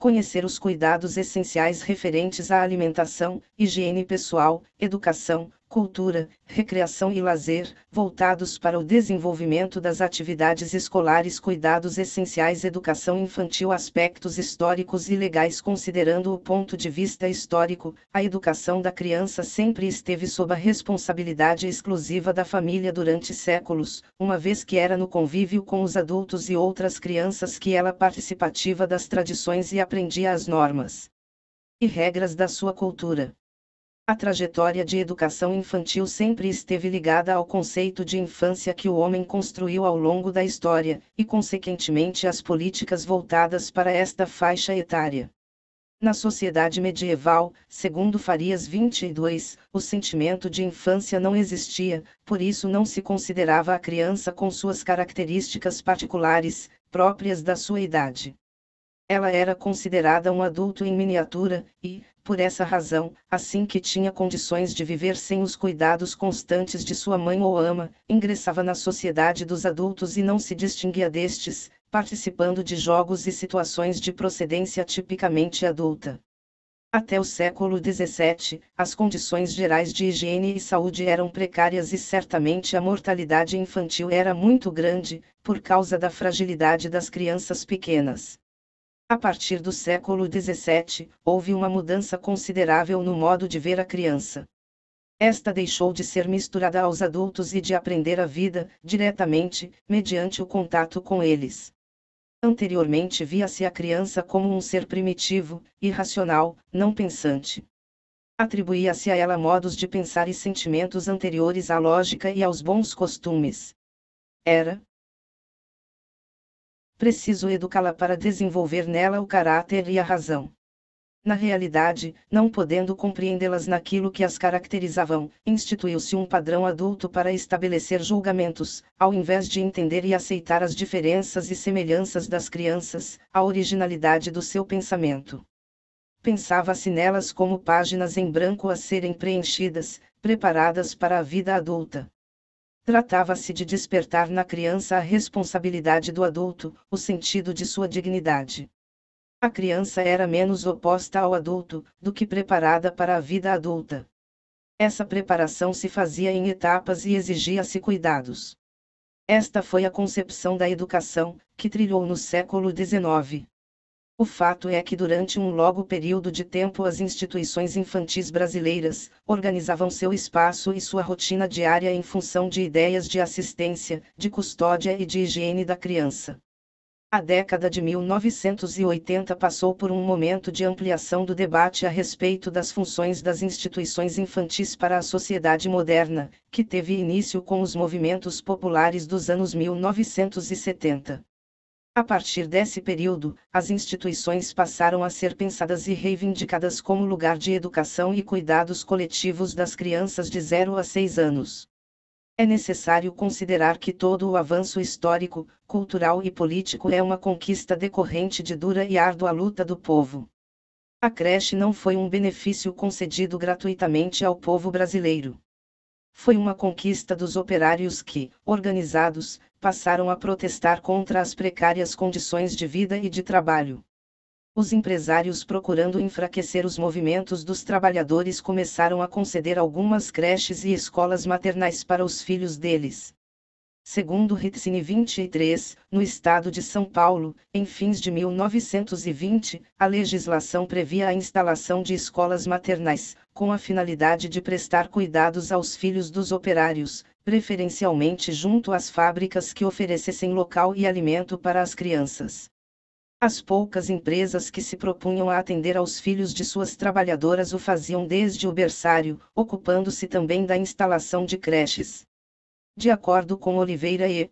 conhecer os cuidados essenciais referentes à alimentação, higiene pessoal, educação, cultura, recreação e lazer, voltados para o desenvolvimento das atividades escolares, cuidados essenciais, educação infantil, aspectos históricos e legais. Considerando o ponto de vista histórico, a educação da criança sempre esteve sob a responsabilidade exclusiva da família durante séculos, uma vez que era no convívio com os adultos e outras crianças que ela participativa das tradições e aprendia as normas e regras da sua cultura. A trajetória de educação infantil sempre esteve ligada ao conceito de infância que o homem construiu ao longo da história, e consequentemente às políticas voltadas para esta faixa etária. Na sociedade medieval, segundo Farias 22, o sentimento de infância não existia, por isso não se considerava a criança com suas características particulares, próprias da sua idade. Ela era considerada um adulto em miniatura, e, por essa razão, assim que tinha condições de viver sem os cuidados constantes de sua mãe ou ama, ingressava na sociedade dos adultos e não se distinguia destes, participando de jogos e situações de procedência tipicamente adulta. Até o século XVII, as condições gerais de higiene e saúde eram precárias e certamente a mortalidade infantil era muito grande, por causa da fragilidade das crianças pequenas. A partir do século XVII, houve uma mudança considerável no modo de ver a criança. Esta deixou de ser misturada aos adultos e de aprender a vida, diretamente, mediante o contato com eles. Anteriormente via-se a criança como um ser primitivo, irracional, não pensante. Atribuía-se a ela modos de pensar e sentimentos anteriores à lógica e aos bons costumes. Era, preciso educá-la para desenvolver nela o caráter e a razão. Na realidade, não podendo compreendê-las naquilo que as caracterizavam, instituiu-se um padrão adulto para estabelecer julgamentos, ao invés de entender e aceitar as diferenças e semelhanças das crianças, a originalidade do seu pensamento. Pensava-se nelas como páginas em branco a serem preenchidas, preparadas para a vida adulta. Tratava-se de despertar na criança a responsabilidade do adulto, o sentido de sua dignidade. A criança era menos oposta ao adulto do que preparada para a vida adulta. Essa preparação se fazia em etapas e exigia-se cuidados. Esta foi a concepção da educação, que trilhou no século XIX, o fato é que durante um longo período de tempo as instituições infantis brasileiras organizavam seu espaço e sua rotina diária em função de ideias de assistência, de custódia e de higiene da criança. A década de 1980 passou por um momento de ampliação do debate a respeito das funções das instituições infantis para a sociedade moderna, que teve início com os movimentos populares dos anos 1970. A partir desse período, as instituições passaram a ser pensadas e reivindicadas como lugar de educação e cuidados coletivos das crianças de 0 a 6 anos. É necessário considerar que todo o avanço histórico, cultural e político é uma conquista decorrente de dura e árdua luta do povo. A creche não foi um benefício concedido gratuitamente ao povo brasileiro. Foi uma conquista dos operários que, organizados, passaram a protestar contra as precárias condições de vida e de trabalho. Os empresários procurando enfraquecer os movimentos dos trabalhadores começaram a conceder algumas creches e escolas maternais para os filhos deles. Segundo Ritzini 23, no estado de São Paulo, em fins de 1920, a legislação previa a instalação de escolas maternais, com a finalidade de prestar cuidados aos filhos dos operários, preferencialmente junto às fábricas que oferecessem local e alimento para as crianças. As poucas empresas que se propunham a atender aos filhos de suas trabalhadoras o faziam desde o berçário, ocupando-se também da instalação de creches. De acordo com Oliveira e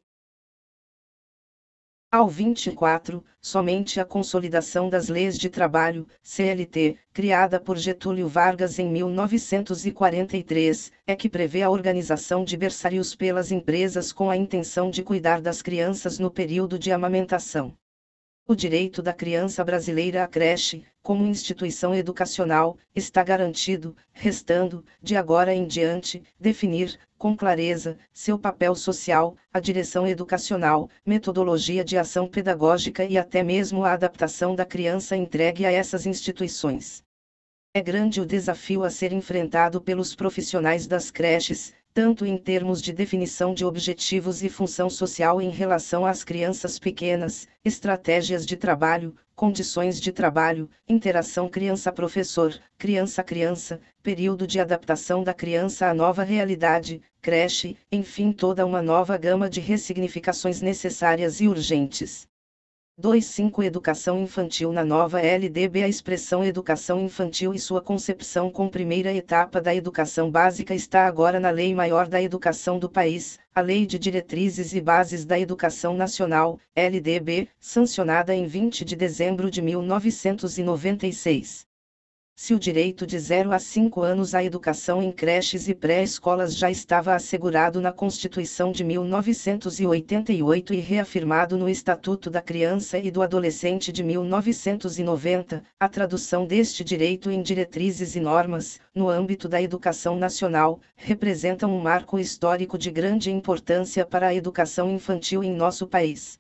ao 24, somente a consolidação das leis de trabalho, CLT, criada por Getúlio Vargas em 1943, é que prevê a organização de berçários pelas empresas com a intenção de cuidar das crianças no período de amamentação. O direito da criança brasileira à creche, como instituição educacional, está garantido, restando, de agora em diante, definir, com clareza, seu papel social, a direção educacional, metodologia de ação pedagógica e até mesmo a adaptação da criança entregue a essas instituições. É grande o desafio a ser enfrentado pelos profissionais das creches, tanto em termos de definição de objetivos e função social em relação às crianças pequenas, estratégias de trabalho, condições de trabalho, interação criança-professor, criança-criança, período de adaptação da criança à nova realidade, creche, enfim, toda uma nova gama de ressignificações necessárias e urgentes. 25 Educação infantil na nova LDB A expressão educação infantil e sua concepção com primeira etapa da educação básica está agora na Lei Maior da Educação do país, a Lei de Diretrizes e Bases da Educação Nacional, LDB, sancionada em 20 de dezembro de 1996 se o direito de 0 a 5 anos à educação em creches e pré-escolas já estava assegurado na Constituição de 1988 e reafirmado no Estatuto da Criança e do Adolescente de 1990, a tradução deste direito em diretrizes e normas, no âmbito da educação nacional, representa um marco histórico de grande importância para a educação infantil em nosso país.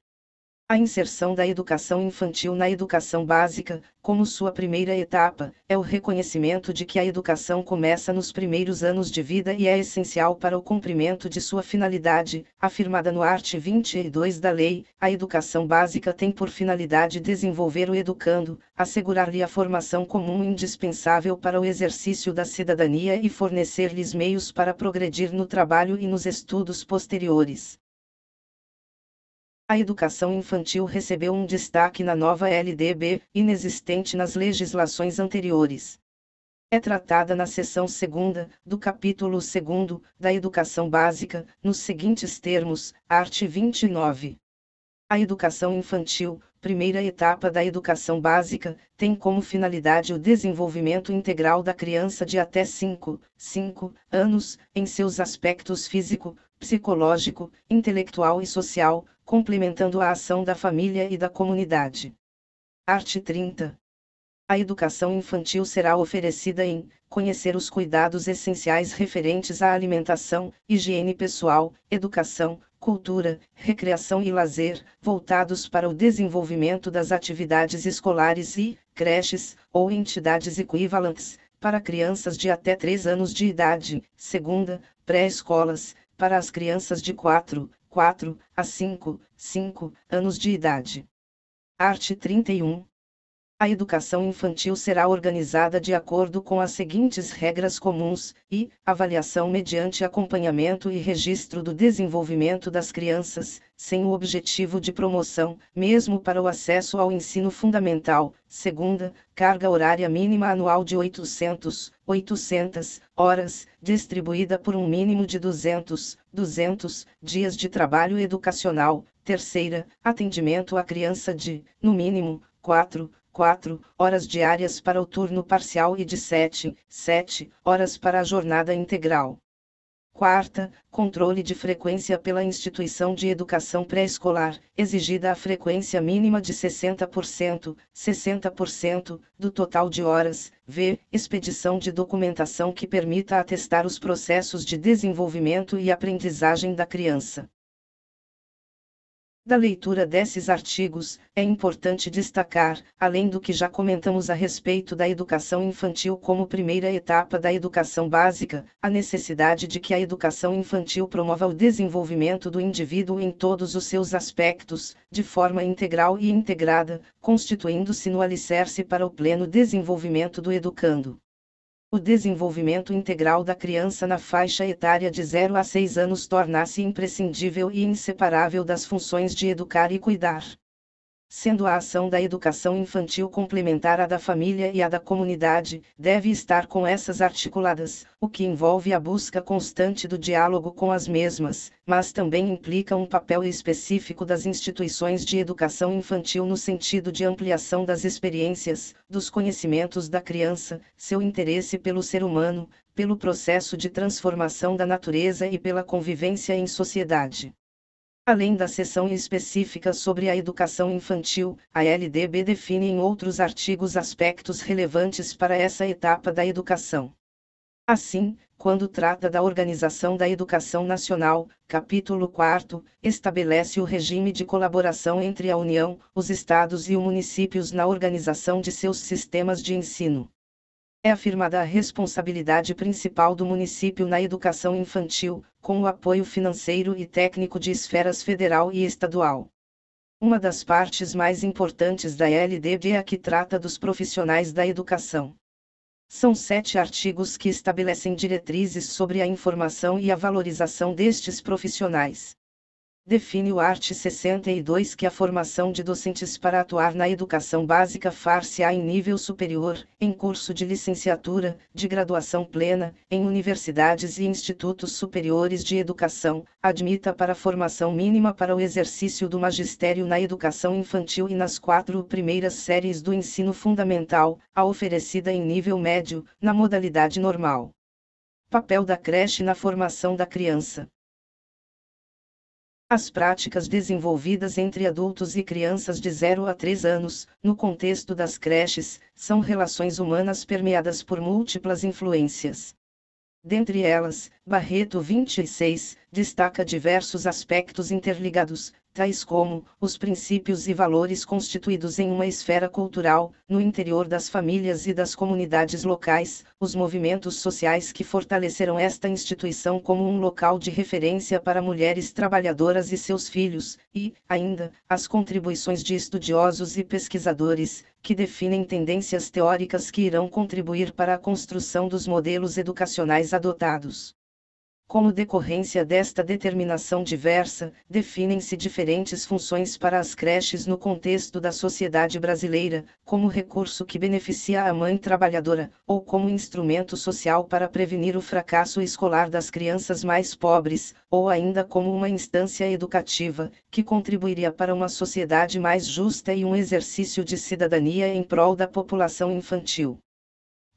A inserção da educação infantil na educação básica, como sua primeira etapa, é o reconhecimento de que a educação começa nos primeiros anos de vida e é essencial para o cumprimento de sua finalidade, afirmada no art. 22 da lei. A educação básica tem por finalidade desenvolver o educando, assegurar-lhe a formação comum indispensável para o exercício da cidadania e fornecer-lhes meios para progredir no trabalho e nos estudos posteriores. A educação infantil recebeu um destaque na nova LDB, inexistente nas legislações anteriores. É tratada na seção 2, do capítulo 2, da Educação Básica, nos seguintes termos, art. 29. A educação infantil, primeira etapa da educação básica, tem como finalidade o desenvolvimento integral da criança de até 5, 5 anos, em seus aspectos físico, psicológico, intelectual e social, complementando a ação da família e da comunidade. Arte 30. A educação infantil será oferecida em conhecer os cuidados essenciais referentes à alimentação, higiene pessoal, educação, cultura, recreação e lazer, voltados para o desenvolvimento das atividades escolares e creches ou entidades equivalentes para crianças de até 3 anos de idade, segunda, pré-escolas, para as crianças de 4 4 a 5, 5 anos de idade. Arte 31, a educação infantil será organizada de acordo com as seguintes regras comuns: e avaliação mediante acompanhamento e registro do desenvolvimento das crianças, sem o objetivo de promoção, mesmo para o acesso ao ensino fundamental. Segunda, carga horária mínima anual de 800, 800 horas, distribuída por um mínimo de 200, 200 dias de trabalho educacional. Terceira, atendimento à criança de, no mínimo, 4 4 horas diárias para o turno parcial e de 7, 7 horas para a jornada integral. Quarta, controle de frequência pela instituição de educação pré-escolar, exigida a frequência mínima de 60%, 60% do total de horas. V. Expedição de documentação que permita atestar os processos de desenvolvimento e aprendizagem da criança. Da leitura desses artigos, é importante destacar, além do que já comentamos a respeito da educação infantil como primeira etapa da educação básica, a necessidade de que a educação infantil promova o desenvolvimento do indivíduo em todos os seus aspectos, de forma integral e integrada, constituindo-se no alicerce para o pleno desenvolvimento do educando o desenvolvimento integral da criança na faixa etária de 0 a 6 anos torna-se imprescindível e inseparável das funções de educar e cuidar sendo a ação da educação infantil complementar à da família e à da comunidade, deve estar com essas articuladas, o que envolve a busca constante do diálogo com as mesmas, mas também implica um papel específico das instituições de educação infantil no sentido de ampliação das experiências, dos conhecimentos da criança, seu interesse pelo ser humano, pelo processo de transformação da natureza e pela convivência em sociedade. Além da seção específica sobre a educação infantil, a LDB define em outros artigos aspectos relevantes para essa etapa da educação. Assim, quando trata da Organização da Educação Nacional, capítulo 4, estabelece o regime de colaboração entre a União, os Estados e os municípios na organização de seus sistemas de ensino. É afirmada a responsabilidade principal do município na educação infantil, com o apoio financeiro e técnico de esferas federal e estadual. Uma das partes mais importantes da LDB é a que trata dos profissionais da educação. São sete artigos que estabelecem diretrizes sobre a informação e a valorização destes profissionais define o art. 62 que a formação de docentes para atuar na educação básica far-se-á em nível superior, em curso de licenciatura, de graduação plena, em universidades e institutos superiores de educação, admita para a formação mínima para o exercício do magistério na educação infantil e nas quatro primeiras séries do ensino fundamental, a oferecida em nível médio, na modalidade normal. Papel da creche na formação da criança as práticas desenvolvidas entre adultos e crianças de 0 a 3 anos, no contexto das creches, são relações humanas permeadas por múltiplas influências. Dentre elas, Barreto 26 destaca diversos aspectos interligados, tais como os princípios e valores constituídos em uma esfera cultural, no interior das famílias e das comunidades locais, os movimentos sociais que fortaleceram esta instituição como um local de referência para mulheres trabalhadoras e seus filhos, e, ainda, as contribuições de estudiosos e pesquisadores, que definem tendências teóricas que irão contribuir para a construção dos modelos educacionais adotados. Como decorrência desta determinação diversa, definem-se diferentes funções para as creches no contexto da sociedade brasileira, como recurso que beneficia a mãe trabalhadora, ou como instrumento social para prevenir o fracasso escolar das crianças mais pobres, ou ainda como uma instância educativa, que contribuiria para uma sociedade mais justa e um exercício de cidadania em prol da população infantil.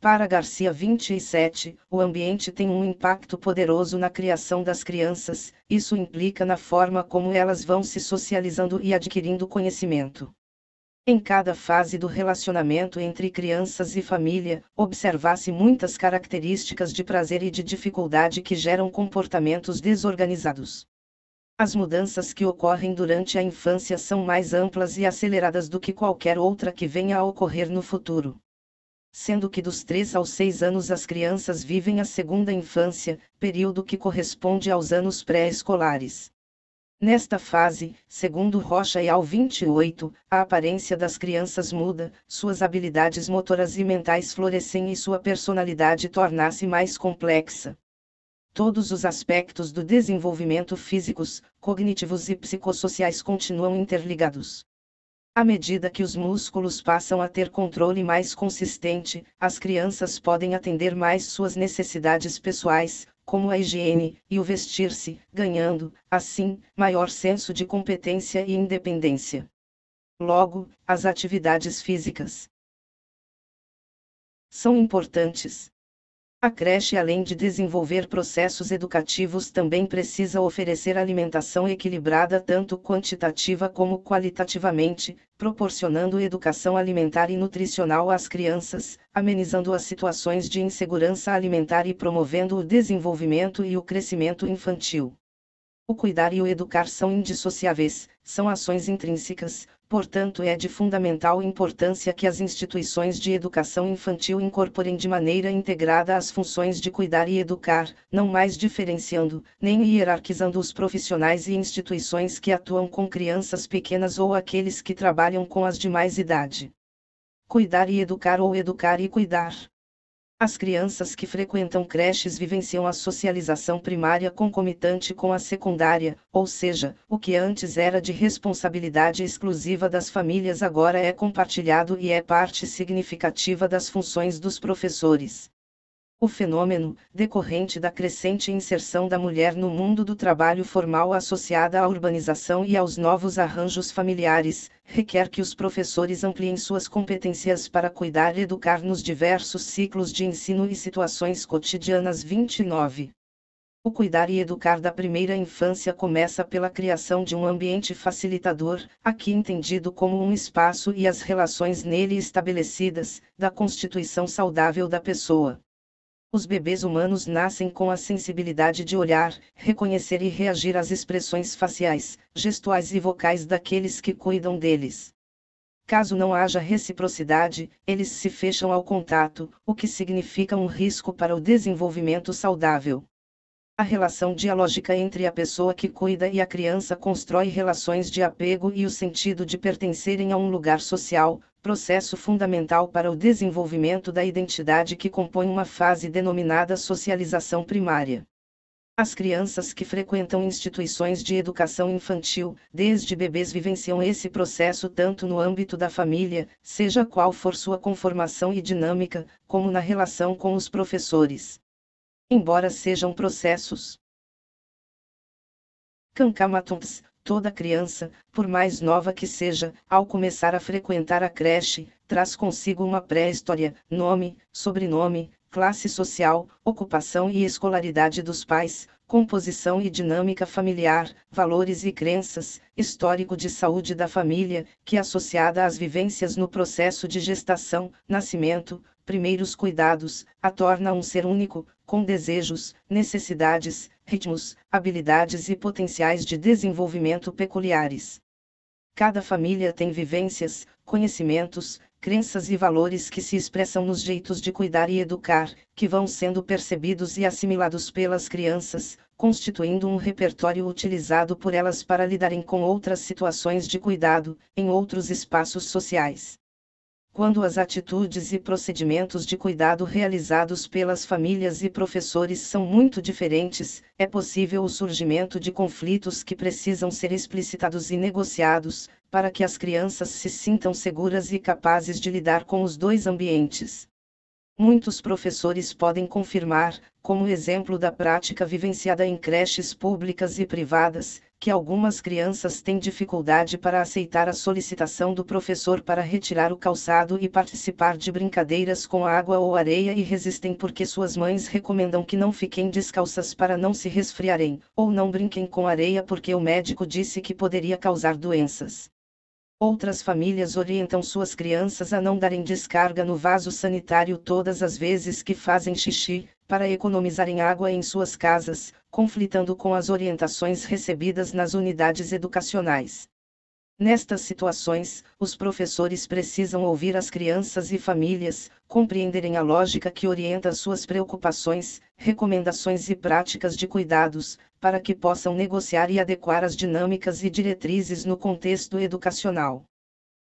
Para Garcia 27, o ambiente tem um impacto poderoso na criação das crianças, isso implica na forma como elas vão se socializando e adquirindo conhecimento. Em cada fase do relacionamento entre crianças e família, observasse se muitas características de prazer e de dificuldade que geram comportamentos desorganizados. As mudanças que ocorrem durante a infância são mais amplas e aceleradas do que qualquer outra que venha a ocorrer no futuro sendo que dos 3 aos 6 anos as crianças vivem a segunda infância, período que corresponde aos anos pré-escolares. Nesta fase, segundo Rocha e ao 28, a aparência das crianças muda, suas habilidades motoras e mentais florescem e sua personalidade torna-se mais complexa. Todos os aspectos do desenvolvimento físicos, cognitivos e psicossociais continuam interligados. À medida que os músculos passam a ter controle mais consistente, as crianças podem atender mais suas necessidades pessoais, como a higiene e o vestir-se, ganhando, assim, maior senso de competência e independência. Logo, as atividades físicas são importantes. A creche, além de desenvolver processos educativos, também precisa oferecer alimentação equilibrada tanto quantitativa como qualitativamente, proporcionando educação alimentar e nutricional às crianças, amenizando as situações de insegurança alimentar e promovendo o desenvolvimento e o crescimento infantil. O cuidar e o educar são indissociáveis, são ações intrínsecas, Portanto, é de fundamental importância que as instituições de educação infantil incorporem de maneira integrada as funções de cuidar e educar, não mais diferenciando, nem hierarquizando os profissionais e instituições que atuam com crianças pequenas ou aqueles que trabalham com as de mais idade. Cuidar e educar ou educar e cuidar. As crianças que frequentam creches vivenciam a socialização primária concomitante com a secundária, ou seja, o que antes era de responsabilidade exclusiva das famílias agora é compartilhado e é parte significativa das funções dos professores. O fenômeno, decorrente da crescente inserção da mulher no mundo do trabalho formal associada à urbanização e aos novos arranjos familiares, requer que os professores ampliem suas competências para cuidar e educar nos diversos ciclos de ensino e situações cotidianas. 29. O cuidar e educar da primeira infância começa pela criação de um ambiente facilitador, aqui entendido como um espaço e as relações nele estabelecidas, da constituição saudável da pessoa. Os bebês humanos nascem com a sensibilidade de olhar, reconhecer e reagir às expressões faciais, gestuais e vocais daqueles que cuidam deles. Caso não haja reciprocidade, eles se fecham ao contato, o que significa um risco para o desenvolvimento saudável. A relação dialógica entre a pessoa que cuida e a criança constrói relações de apego e o sentido de pertencerem a um lugar social, processo fundamental para o desenvolvimento da identidade que compõe uma fase denominada socialização primária. As crianças que frequentam instituições de educação infantil, desde bebês, vivenciam esse processo tanto no âmbito da família, seja qual for sua conformação e dinâmica, como na relação com os professores. Embora sejam processos Kankamatums, Toda criança, por mais nova que seja, ao começar a frequentar a creche, traz consigo uma pré-história, nome, sobrenome, classe social, ocupação e escolaridade dos pais, composição e dinâmica familiar, valores e crenças, histórico de saúde da família, que é associada às vivências no processo de gestação, nascimento, primeiros cuidados, a torna um ser único, com desejos, necessidades, ritmos, habilidades e potenciais de desenvolvimento peculiares. Cada família tem vivências, conhecimentos, crenças e valores que se expressam nos jeitos de cuidar e educar, que vão sendo percebidos e assimilados pelas crianças, constituindo um repertório utilizado por elas para lidarem com outras situações de cuidado, em outros espaços sociais quando as atitudes e procedimentos de cuidado realizados pelas famílias e professores são muito diferentes, é possível o surgimento de conflitos que precisam ser explicitados e negociados, para que as crianças se sintam seguras e capazes de lidar com os dois ambientes. Muitos professores podem confirmar, como exemplo da prática vivenciada em creches públicas e privadas, que algumas crianças têm dificuldade para aceitar a solicitação do professor para retirar o calçado e participar de brincadeiras com água ou areia e resistem porque suas mães recomendam que não fiquem descalças para não se resfriarem, ou não brinquem com areia porque o médico disse que poderia causar doenças. Outras famílias orientam suas crianças a não darem descarga no vaso sanitário todas as vezes que fazem xixi, para economizarem água em suas casas, conflitando com as orientações recebidas nas unidades educacionais. Nestas situações, os professores precisam ouvir as crianças e famílias, compreenderem a lógica que orienta suas preocupações, recomendações e práticas de cuidados, para que possam negociar e adequar as dinâmicas e diretrizes no contexto educacional.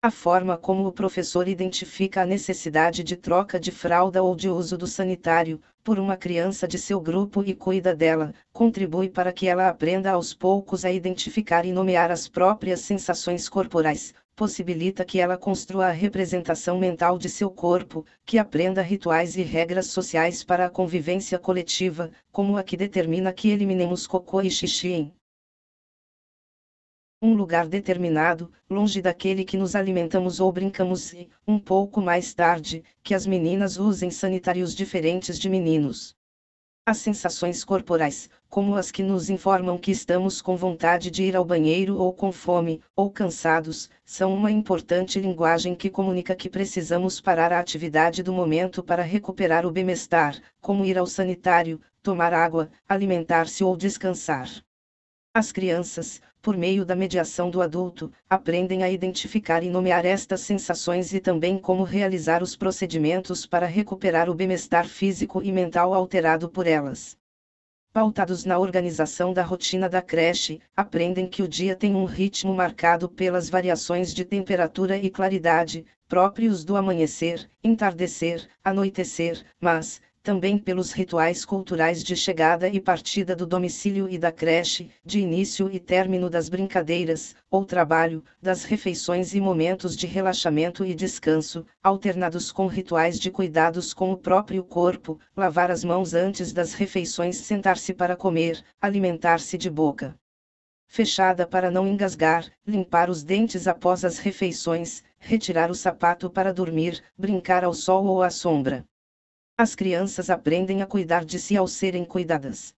A forma como o professor identifica a necessidade de troca de fralda ou de uso do sanitário, por uma criança de seu grupo e cuida dela, contribui para que ela aprenda aos poucos a identificar e nomear as próprias sensações corporais, possibilita que ela construa a representação mental de seu corpo, que aprenda rituais e regras sociais para a convivência coletiva, como a que determina que eliminemos cocô e xixi em um lugar determinado, longe daquele que nos alimentamos ou brincamos e, um pouco mais tarde, que as meninas usem sanitários diferentes de meninos. As sensações corporais, como as que nos informam que estamos com vontade de ir ao banheiro ou com fome, ou cansados, são uma importante linguagem que comunica que precisamos parar a atividade do momento para recuperar o bem-estar, como ir ao sanitário, tomar água, alimentar-se ou descansar. As crianças, por meio da mediação do adulto, aprendem a identificar e nomear estas sensações e também como realizar os procedimentos para recuperar o bem-estar físico e mental alterado por elas. Pautados na organização da rotina da creche, aprendem que o dia tem um ritmo marcado pelas variações de temperatura e claridade, próprios do amanhecer, entardecer, anoitecer, mas, também pelos rituais culturais de chegada e partida do domicílio e da creche, de início e término das brincadeiras, ou trabalho, das refeições e momentos de relaxamento e descanso, alternados com rituais de cuidados com o próprio corpo, lavar as mãos antes das refeições, sentar-se para comer, alimentar-se de boca fechada para não engasgar, limpar os dentes após as refeições, retirar o sapato para dormir, brincar ao sol ou à sombra. As crianças aprendem a cuidar de si ao serem cuidadas.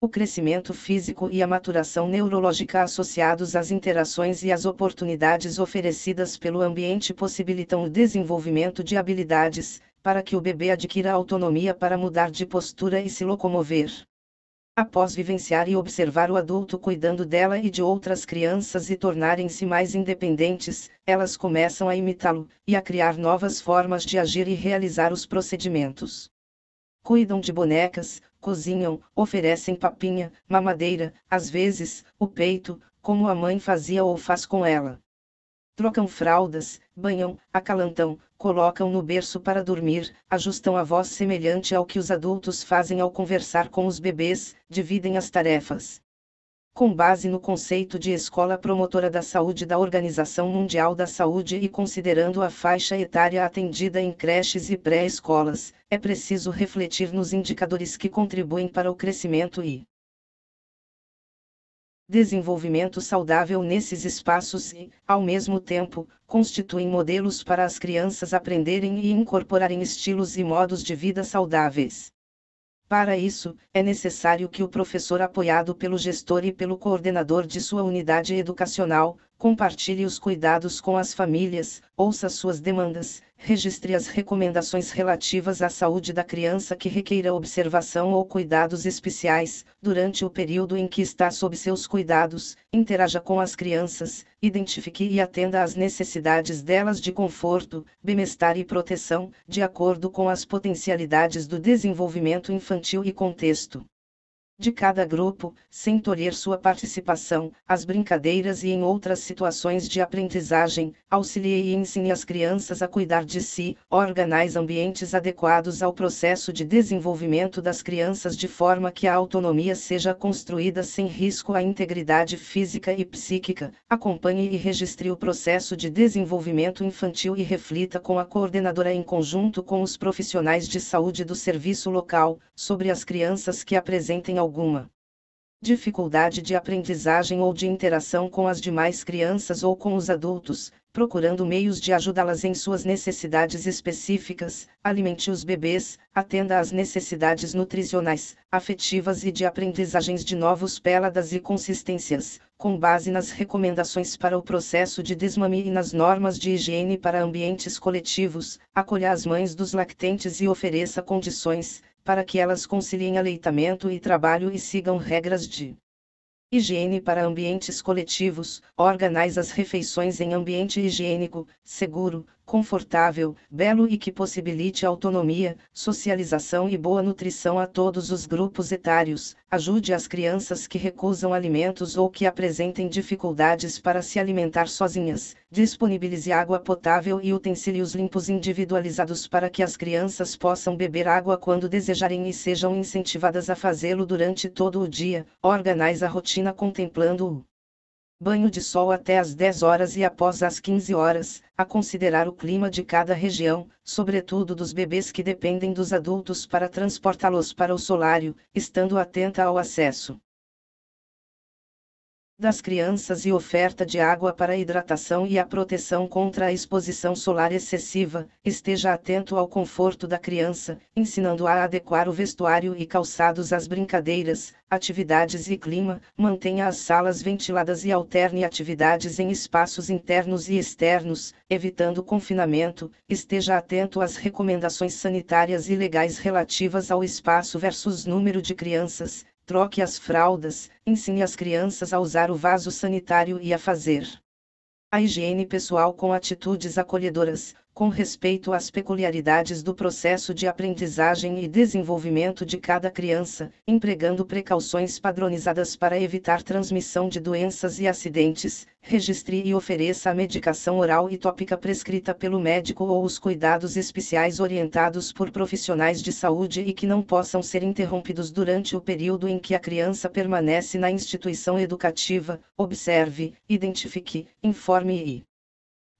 O crescimento físico e a maturação neurológica associados às interações e às oportunidades oferecidas pelo ambiente possibilitam o desenvolvimento de habilidades, para que o bebê adquira autonomia para mudar de postura e se locomover após vivenciar e observar o adulto cuidando dela e de outras crianças e tornarem-se mais independentes, elas começam a imitá-lo e a criar novas formas de agir e realizar os procedimentos. Cuidam de bonecas, cozinham, oferecem papinha, mamadeira, às vezes, o peito, como a mãe fazia ou faz com ela. Trocam fraldas, banham, acalantam, colocam no berço para dormir, ajustam a voz semelhante ao que os adultos fazem ao conversar com os bebês, dividem as tarefas. Com base no conceito de escola promotora da saúde da Organização Mundial da Saúde e considerando a faixa etária atendida em creches e pré-escolas, é preciso refletir nos indicadores que contribuem para o crescimento e desenvolvimento saudável nesses espaços e, ao mesmo tempo, constituem modelos para as crianças aprenderem e incorporarem estilos e modos de vida saudáveis. Para isso, é necessário que o professor, apoiado pelo gestor e pelo coordenador de sua unidade educacional, compartilhe os cuidados com as famílias, ouça suas demandas, registre as recomendações relativas à saúde da criança que requeira observação ou cuidados especiais, durante o período em que está sob seus cuidados, interaja com as crianças, identifique e atenda às necessidades delas de conforto, bem-estar e proteção, de acordo com as potencialidades do desenvolvimento infantil e contexto de cada grupo, sem tolher sua participação, as brincadeiras e em outras situações de aprendizagem, auxilie e ensine as crianças a cuidar de si, organize ambientes adequados ao processo de desenvolvimento das crianças de forma que a autonomia seja construída sem risco à integridade física e psíquica, acompanhe e registre o processo de desenvolvimento infantil e reflita com a coordenadora em conjunto com os profissionais de saúde do serviço local, sobre as crianças que apresentem algum alguma dificuldade de aprendizagem ou de interação com as demais crianças ou com os adultos, procurando meios de ajudá-las em suas necessidades específicas, alimente os bebês, atenda às necessidades nutricionais, afetivas e de aprendizagens de novos péladas e consistências, com base nas recomendações para o processo de desmame e nas normas de higiene para ambientes coletivos, acolha as mães dos lactentes e ofereça condições, para que elas conciliem aleitamento e trabalho e sigam regras de higiene para ambientes coletivos, organais as refeições em ambiente higiênico, seguro, confortável, belo e que possibilite autonomia, socialização e boa nutrição a todos os grupos etários, ajude as crianças que recusam alimentos ou que apresentem dificuldades para se alimentar sozinhas, disponibilize água potável e utensílios limpos individualizados para que as crianças possam beber água quando desejarem e sejam incentivadas a fazê-lo durante todo o dia, organize a rotina contemplando o banho de sol até às 10 horas e após as 15 horas, a considerar o clima de cada região, sobretudo dos bebês que dependem dos adultos para transportá-los para o solário, estando atenta ao acesso das crianças e oferta de água para hidratação e a proteção contra a exposição solar excessiva. Esteja atento ao conforto da criança, ensinando-a a adequar o vestuário e calçados às brincadeiras, atividades e clima. Mantenha as salas ventiladas e alterne atividades em espaços internos e externos, evitando confinamento. Esteja atento às recomendações sanitárias e legais relativas ao espaço versus número de crianças troque as fraldas, ensine as crianças a usar o vaso sanitário e a fazer a higiene pessoal com atitudes acolhedoras, com respeito às peculiaridades do processo de aprendizagem e desenvolvimento de cada criança, empregando precauções padronizadas para evitar transmissão de doenças e acidentes, registre e ofereça a medicação oral e tópica prescrita pelo médico ou os cuidados especiais orientados por profissionais de saúde e que não possam ser interrompidos durante o período em que a criança permanece na instituição educativa, observe, identifique, informe e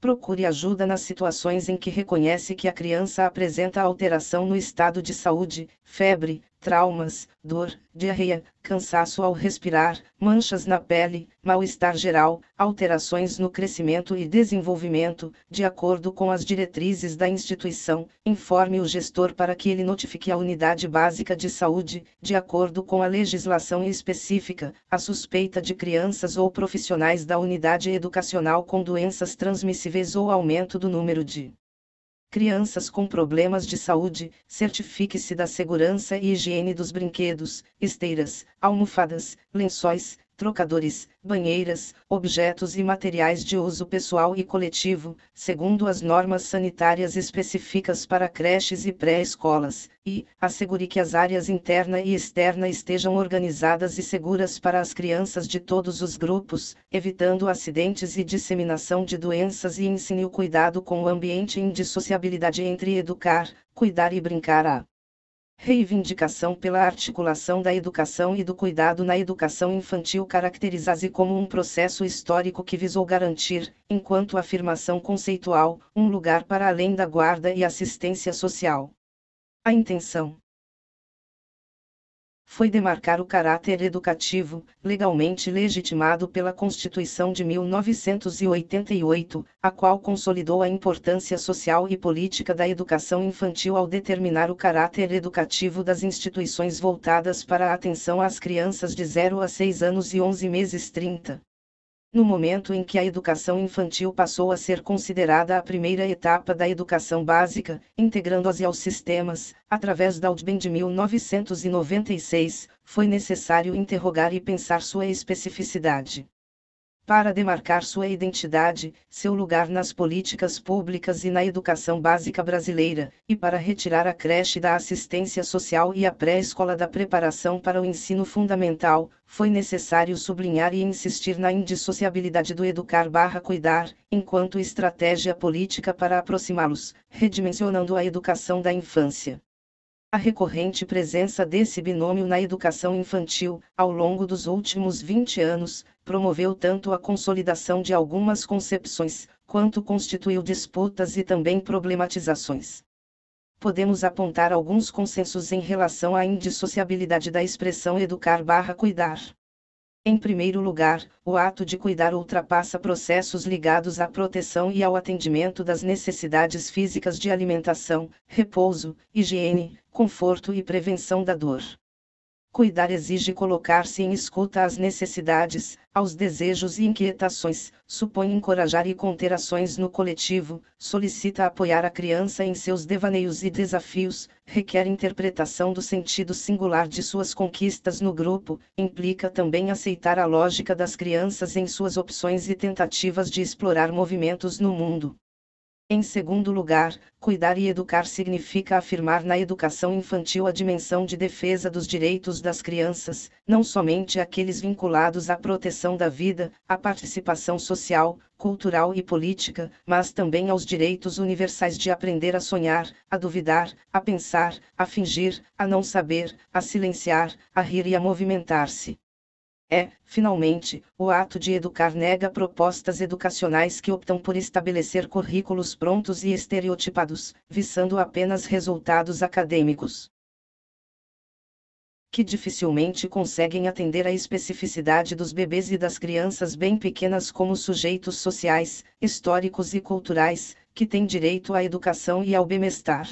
procure ajuda nas situações em que reconhece que a criança apresenta alteração no estado de saúde, febre, traumas, dor, diarreia, cansaço ao respirar, manchas na pele, mal-estar geral, alterações no crescimento e desenvolvimento, de acordo com as diretrizes da instituição, informe o gestor para que ele notifique a unidade básica de saúde, de acordo com a legislação específica, a suspeita de crianças ou profissionais da unidade educacional com doenças transmissíveis ou aumento do número de crianças com problemas de saúde, certifique-se da segurança e higiene dos brinquedos, esteiras, almofadas, lençóis, trocadores, banheiras, objetos e materiais de uso pessoal e coletivo, segundo as normas sanitárias específicas para creches e pré-escolas, e assegure que as áreas interna e externa estejam organizadas e seguras para as crianças de todos os grupos, evitando acidentes e disseminação de doenças e ensine o cuidado com o ambiente e indissociabilidade entre educar, cuidar e brincar a reivindicação pela articulação da educação e do cuidado na educação infantil caracteriza-se como um processo histórico que visou garantir, enquanto afirmação conceitual, um lugar para além da guarda e assistência social. A intenção foi demarcar o caráter educativo, legalmente legitimado pela Constituição de 1988, a qual consolidou a importância social e política da educação infantil ao determinar o caráter educativo das instituições voltadas para a atenção às crianças de 0 a 6 anos e 11 meses 30. No momento em que a educação infantil passou a ser considerada a primeira etapa da educação básica, integrando se aos sistemas, através da UDBEM de 1996, foi necessário interrogar e pensar sua especificidade para demarcar sua identidade, seu lugar nas políticas públicas e na educação básica brasileira, e para retirar a creche da assistência social e a pré-escola da preparação para o ensino fundamental, foi necessário sublinhar e insistir na indissociabilidade do educar barra cuidar, enquanto estratégia política para aproximá-los, redimensionando a educação da infância a recorrente presença desse binômio na educação infantil, ao longo dos últimos 20 anos, promoveu tanto a consolidação de algumas concepções, quanto constituiu disputas e também problematizações. Podemos apontar alguns consensos em relação à indissociabilidade da expressão educar cuidar. Em primeiro lugar, o ato de cuidar ultrapassa processos ligados à proteção e ao atendimento das necessidades físicas de alimentação, repouso, higiene, conforto e prevenção da dor. Cuidar exige colocar-se em escuta às necessidades, aos desejos e inquietações, supõe encorajar e conter ações no coletivo, solicita apoiar a criança em seus devaneios e desafios, requer interpretação do sentido singular de suas conquistas no grupo, implica também aceitar a lógica das crianças em suas opções e tentativas de explorar movimentos no mundo. Em segundo lugar, cuidar e educar significa afirmar na educação infantil a dimensão de defesa dos direitos das crianças, não somente aqueles vinculados à proteção da vida, à participação social, cultural e política, mas também aos direitos universais de aprender a sonhar, a duvidar, a pensar, a fingir, a não saber, a silenciar, a rir e a movimentar-se. É, finalmente, o ato de educar nega propostas educacionais que optam por estabelecer currículos prontos e estereotipados, visando apenas resultados acadêmicos. Que dificilmente conseguem atender à especificidade dos bebês e das crianças bem pequenas como sujeitos sociais, históricos e culturais, que têm direito à educação e ao bem-estar.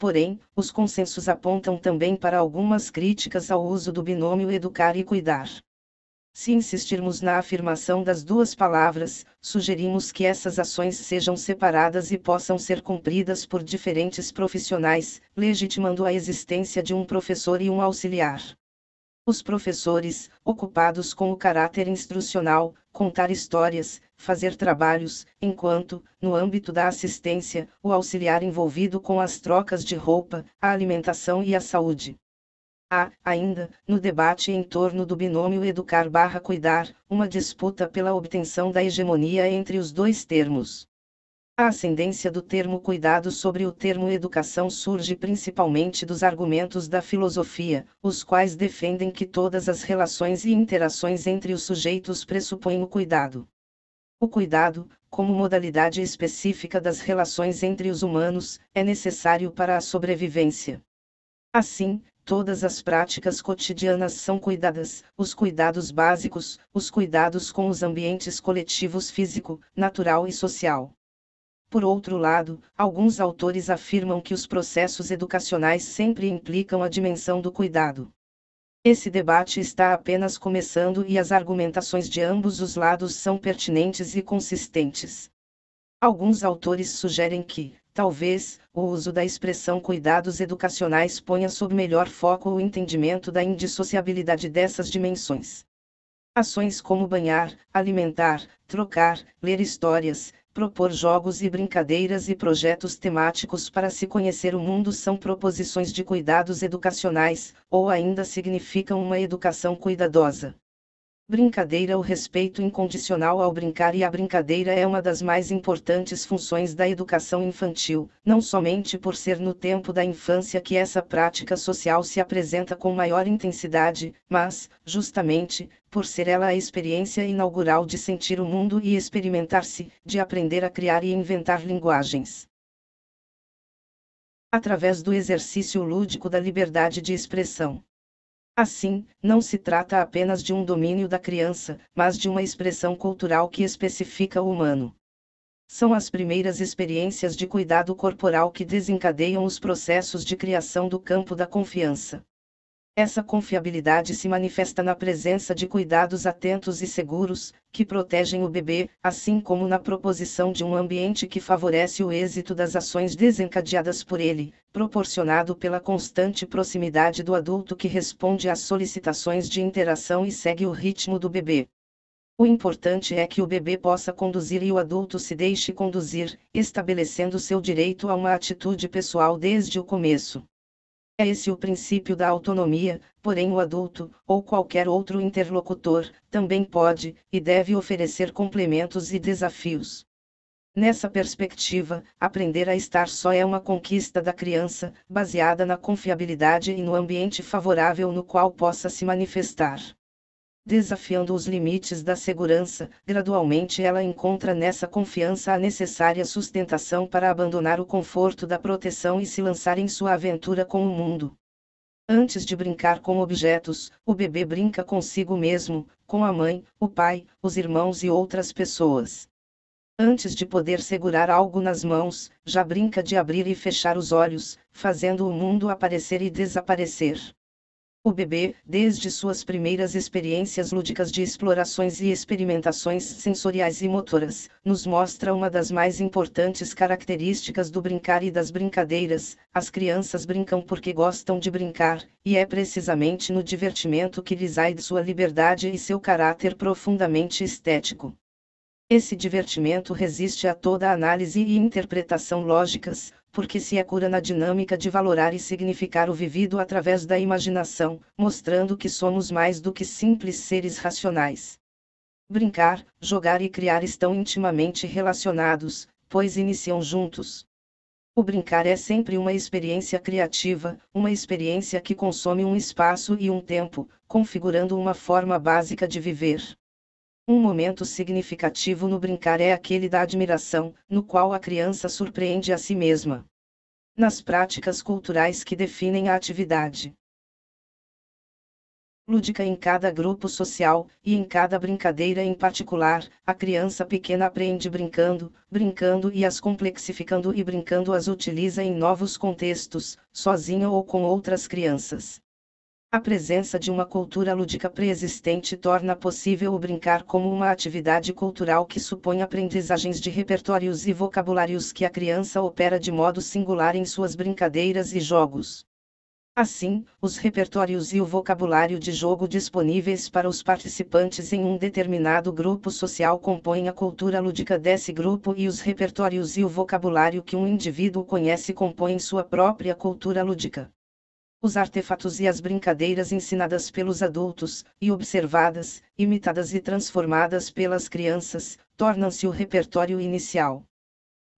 Porém, os consensos apontam também para algumas críticas ao uso do binômio educar e cuidar. Se insistirmos na afirmação das duas palavras, sugerimos que essas ações sejam separadas e possam ser cumpridas por diferentes profissionais, legitimando a existência de um professor e um auxiliar. Os professores, ocupados com o caráter instrucional, contar histórias, fazer trabalhos, enquanto, no âmbito da assistência, o auxiliar envolvido com as trocas de roupa, a alimentação e a saúde. Há, ainda, no debate em torno do binômio educar-cuidar, uma disputa pela obtenção da hegemonia entre os dois termos. A ascendência do termo cuidado sobre o termo educação surge principalmente dos argumentos da filosofia, os quais defendem que todas as relações e interações entre os sujeitos pressupõem o cuidado. O cuidado, como modalidade específica das relações entre os humanos, é necessário para a sobrevivência. Assim, todas as práticas cotidianas são cuidadas, os cuidados básicos, os cuidados com os ambientes coletivos físico, natural e social. Por outro lado, alguns autores afirmam que os processos educacionais sempre implicam a dimensão do cuidado. Esse debate está apenas começando e as argumentações de ambos os lados são pertinentes e consistentes. Alguns autores sugerem que, talvez, o uso da expressão cuidados educacionais ponha sob melhor foco o entendimento da indissociabilidade dessas dimensões. Ações como banhar, alimentar, trocar, ler histórias, propor jogos e brincadeiras e projetos temáticos para se conhecer o mundo são proposições de cuidados educacionais, ou ainda significam uma educação cuidadosa. Brincadeira O respeito incondicional ao brincar e a brincadeira é uma das mais importantes funções da educação infantil, não somente por ser no tempo da infância que essa prática social se apresenta com maior intensidade, mas, justamente, por ser ela a experiência inaugural de sentir o mundo e experimentar-se, de aprender a criar e inventar linguagens. Através do exercício lúdico da liberdade de expressão. Assim, não se trata apenas de um domínio da criança, mas de uma expressão cultural que especifica o humano. São as primeiras experiências de cuidado corporal que desencadeiam os processos de criação do campo da confiança. Essa confiabilidade se manifesta na presença de cuidados atentos e seguros, que protegem o bebê, assim como na proposição de um ambiente que favorece o êxito das ações desencadeadas por ele, proporcionado pela constante proximidade do adulto que responde às solicitações de interação e segue o ritmo do bebê. O importante é que o bebê possa conduzir e o adulto se deixe conduzir, estabelecendo seu direito a uma atitude pessoal desde o começo. É esse o princípio da autonomia, porém o adulto, ou qualquer outro interlocutor, também pode e deve oferecer complementos e desafios. Nessa perspectiva, aprender a estar só é uma conquista da criança, baseada na confiabilidade e no ambiente favorável no qual possa se manifestar desafiando os limites da segurança, gradualmente ela encontra nessa confiança a necessária sustentação para abandonar o conforto da proteção e se lançar em sua aventura com o mundo. Antes de brincar com objetos, o bebê brinca consigo mesmo, com a mãe, o pai, os irmãos e outras pessoas. Antes de poder segurar algo nas mãos, já brinca de abrir e fechar os olhos, fazendo o mundo aparecer e desaparecer. O bebê, desde suas primeiras experiências lúdicas de explorações e experimentações sensoriais e motoras, nos mostra uma das mais importantes características do brincar e das brincadeiras: as crianças brincam porque gostam de brincar, e é precisamente no divertimento que reside sua liberdade e seu caráter profundamente estético. Esse divertimento resiste a toda análise e interpretação lógicas, porque se acura é na dinâmica de valorar e significar o vivido através da imaginação, mostrando que somos mais do que simples seres racionais. Brincar, jogar e criar estão intimamente relacionados, pois iniciam juntos. O brincar é sempre uma experiência criativa, uma experiência que consome um espaço e um tempo, configurando uma forma básica de viver. Um momento significativo no brincar é aquele da admiração, no qual a criança surpreende a si mesma. Nas práticas culturais que definem a atividade lúdica em cada grupo social, e em cada brincadeira em particular, a criança pequena aprende brincando, brincando e as complexificando e brincando as utiliza em novos contextos, sozinha ou com outras crianças. A presença de uma cultura lúdica preexistente torna possível o brincar como uma atividade cultural que supõe aprendizagens de repertórios e vocabulários que a criança opera de modo singular em suas brincadeiras e jogos. Assim, os repertórios e o vocabulário de jogo disponíveis para os participantes em um determinado grupo social compõem a cultura lúdica desse grupo e os repertórios e o vocabulário que um indivíduo conhece compõem sua própria cultura lúdica. Os artefatos e as brincadeiras ensinadas pelos adultos, e observadas, imitadas e transformadas pelas crianças, tornam-se o repertório inicial.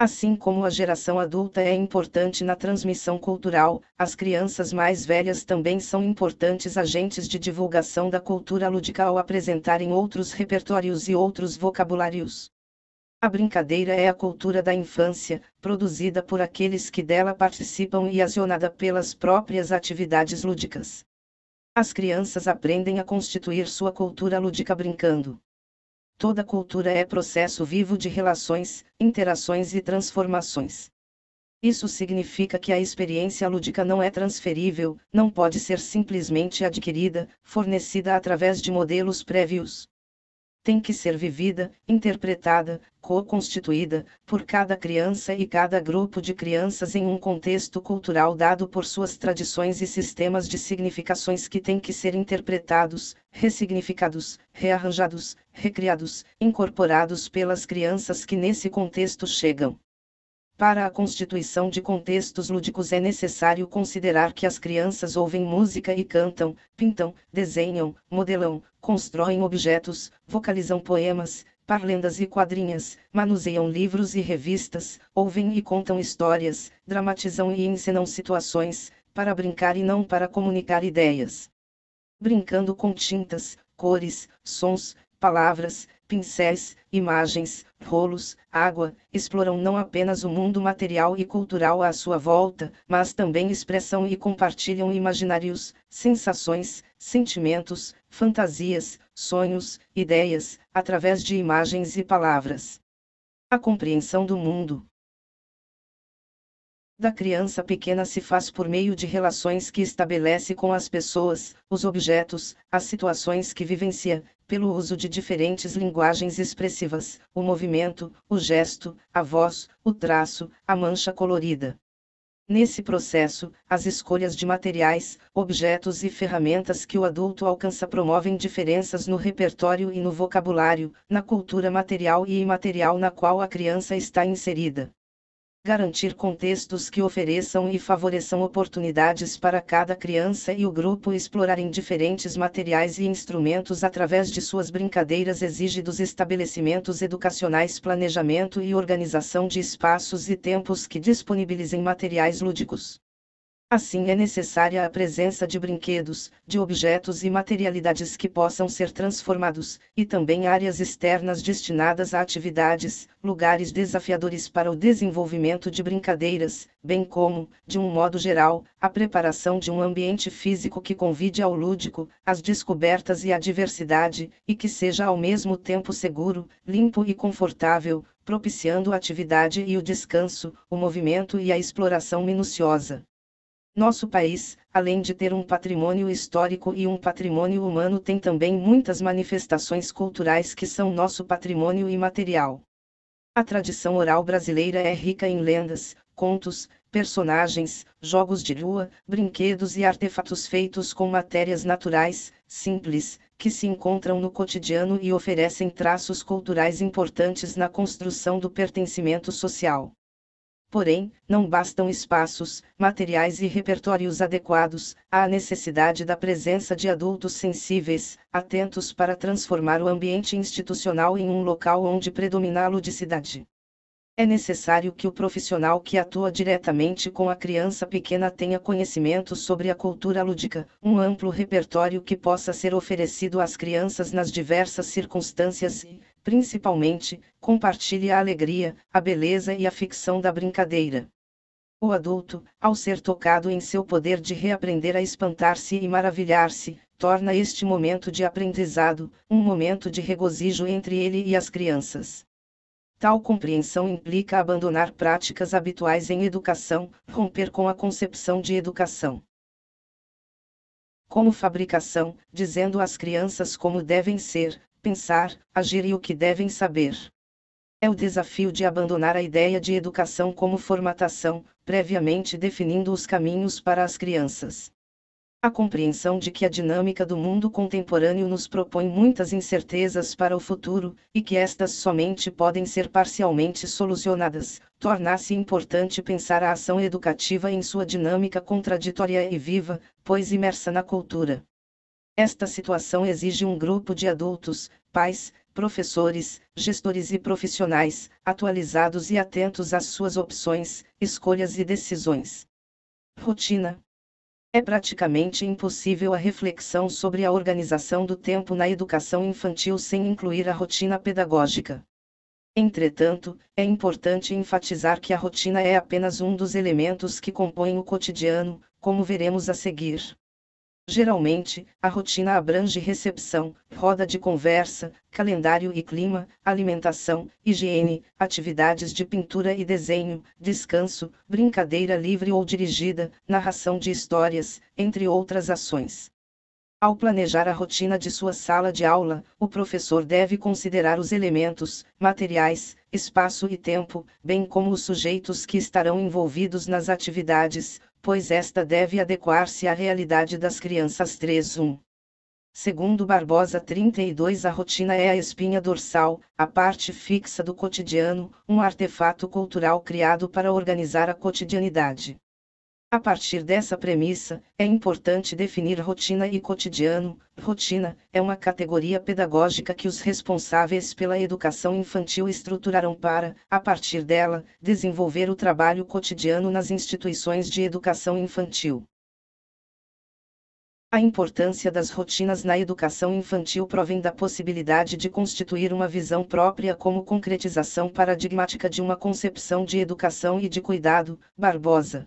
Assim como a geração adulta é importante na transmissão cultural, as crianças mais velhas também são importantes agentes de divulgação da cultura lúdica ao apresentarem outros repertórios e outros vocabulários. A brincadeira é a cultura da infância, produzida por aqueles que dela participam e acionada pelas próprias atividades lúdicas. As crianças aprendem a constituir sua cultura lúdica brincando. Toda cultura é processo vivo de relações, interações e transformações. Isso significa que a experiência lúdica não é transferível, não pode ser simplesmente adquirida, fornecida através de modelos prévios tem que ser vivida, interpretada, co-constituída, por cada criança e cada grupo de crianças em um contexto cultural dado por suas tradições e sistemas de significações que têm que ser interpretados, ressignificados, rearranjados, recriados, incorporados pelas crianças que nesse contexto chegam. Para a constituição de contextos lúdicos é necessário considerar que as crianças ouvem música e cantam, pintam, desenham, modelam, constroem objetos, vocalizam poemas, parlendas e quadrinhas, manuseiam livros e revistas, ouvem e contam histórias, dramatizam e encenam situações, para brincar e não para comunicar ideias. Brincando com tintas, cores, sons, palavras, pincéis, imagens, rolos, água, exploram não apenas o mundo material e cultural à sua volta, mas também expressam e compartilham imaginários, sensações, sentimentos, fantasias, sonhos, ideias, através de imagens e palavras. A compreensão do mundo da criança pequena se faz por meio de relações que estabelece com as pessoas, os objetos, as situações que vivencia, pelo uso de diferentes linguagens expressivas, o movimento, o gesto, a voz, o traço, a mancha colorida. Nesse processo, as escolhas de materiais, objetos e ferramentas que o adulto alcança promovem diferenças no repertório e no vocabulário, na cultura material e imaterial na qual a criança está inserida garantir contextos que ofereçam e favoreçam oportunidades para cada criança e o grupo explorarem diferentes materiais e instrumentos através de suas brincadeiras exige dos estabelecimentos educacionais planejamento e organização de espaços e tempos que disponibilizem materiais lúdicos. Assim é necessária a presença de brinquedos, de objetos e materialidades que possam ser transformados, e também áreas externas destinadas a atividades, lugares desafiadores para o desenvolvimento de brincadeiras, bem como, de um modo geral, a preparação de um ambiente físico que convide ao lúdico, às descobertas e à diversidade, e que seja ao mesmo tempo seguro, limpo e confortável, propiciando a atividade e o descanso, o movimento e a exploração minuciosa. Nosso país, além de ter um patrimônio histórico e um patrimônio humano, tem também muitas manifestações culturais que são nosso patrimônio imaterial. A tradição oral brasileira é rica em lendas, contos, personagens, jogos de rua, brinquedos e artefatos feitos com matérias naturais, simples, que se encontram no cotidiano e oferecem traços culturais importantes na construção do pertencimento social. Porém, não bastam espaços, materiais e repertórios adequados, há a necessidade da presença de adultos sensíveis, atentos para transformar o ambiente institucional em um local onde predomina a ludicidade. É necessário que o profissional que atua diretamente com a criança pequena tenha conhecimento sobre a cultura lúdica, um amplo repertório que possa ser oferecido às crianças nas diversas circunstâncias e, principalmente, compartilhe a alegria, a beleza e a ficção da brincadeira. O adulto, ao ser tocado em seu poder de reaprender a espantar-se e maravilhar-se, torna este momento de aprendizado um momento de regozijo entre ele e as crianças. Tal compreensão implica abandonar práticas habituais em educação, romper com a concepção de educação como fabricação, dizendo às crianças como devem ser, pensar, agir e o que devem saber. É o desafio de abandonar a ideia de educação como formatação, previamente definindo os caminhos para as crianças. A compreensão de que a dinâmica do mundo contemporâneo nos propõe muitas incertezas para o futuro, e que estas somente podem ser parcialmente solucionadas, torna-se importante pensar a ação educativa em sua dinâmica contraditória e viva, pois imersa na cultura. Esta situação exige um grupo de adultos, pais, professores, gestores e profissionais, atualizados e atentos às suas opções, escolhas e decisões. Rotina. É praticamente impossível a reflexão sobre a organização do tempo na educação infantil sem incluir a rotina pedagógica. Entretanto, é importante enfatizar que a rotina é apenas um dos elementos que compõem o cotidiano, como veremos a seguir. Geralmente, a rotina abrange recepção, roda de conversa, calendário e clima, alimentação, higiene, atividades de pintura e desenho, descanso, brincadeira livre ou dirigida, narração de histórias, entre outras ações. Ao planejar a rotina de sua sala de aula, o professor deve considerar os elementos, materiais, espaço e tempo, bem como os sujeitos que estarão envolvidos nas atividades, pois esta deve adequar-se à realidade das crianças 3.1. Segundo Barbosa 32 a rotina é a espinha dorsal, a parte fixa do cotidiano, um artefato cultural criado para organizar a cotidianidade. A partir dessa premissa, é importante definir rotina e cotidiano. Rotina é uma categoria pedagógica que os responsáveis pela educação infantil estruturaram para, a partir dela, desenvolver o trabalho cotidiano nas instituições de educação infantil. A importância das rotinas na educação infantil provém da possibilidade de constituir uma visão própria como concretização paradigmática de uma concepção de educação e de cuidado, Barbosa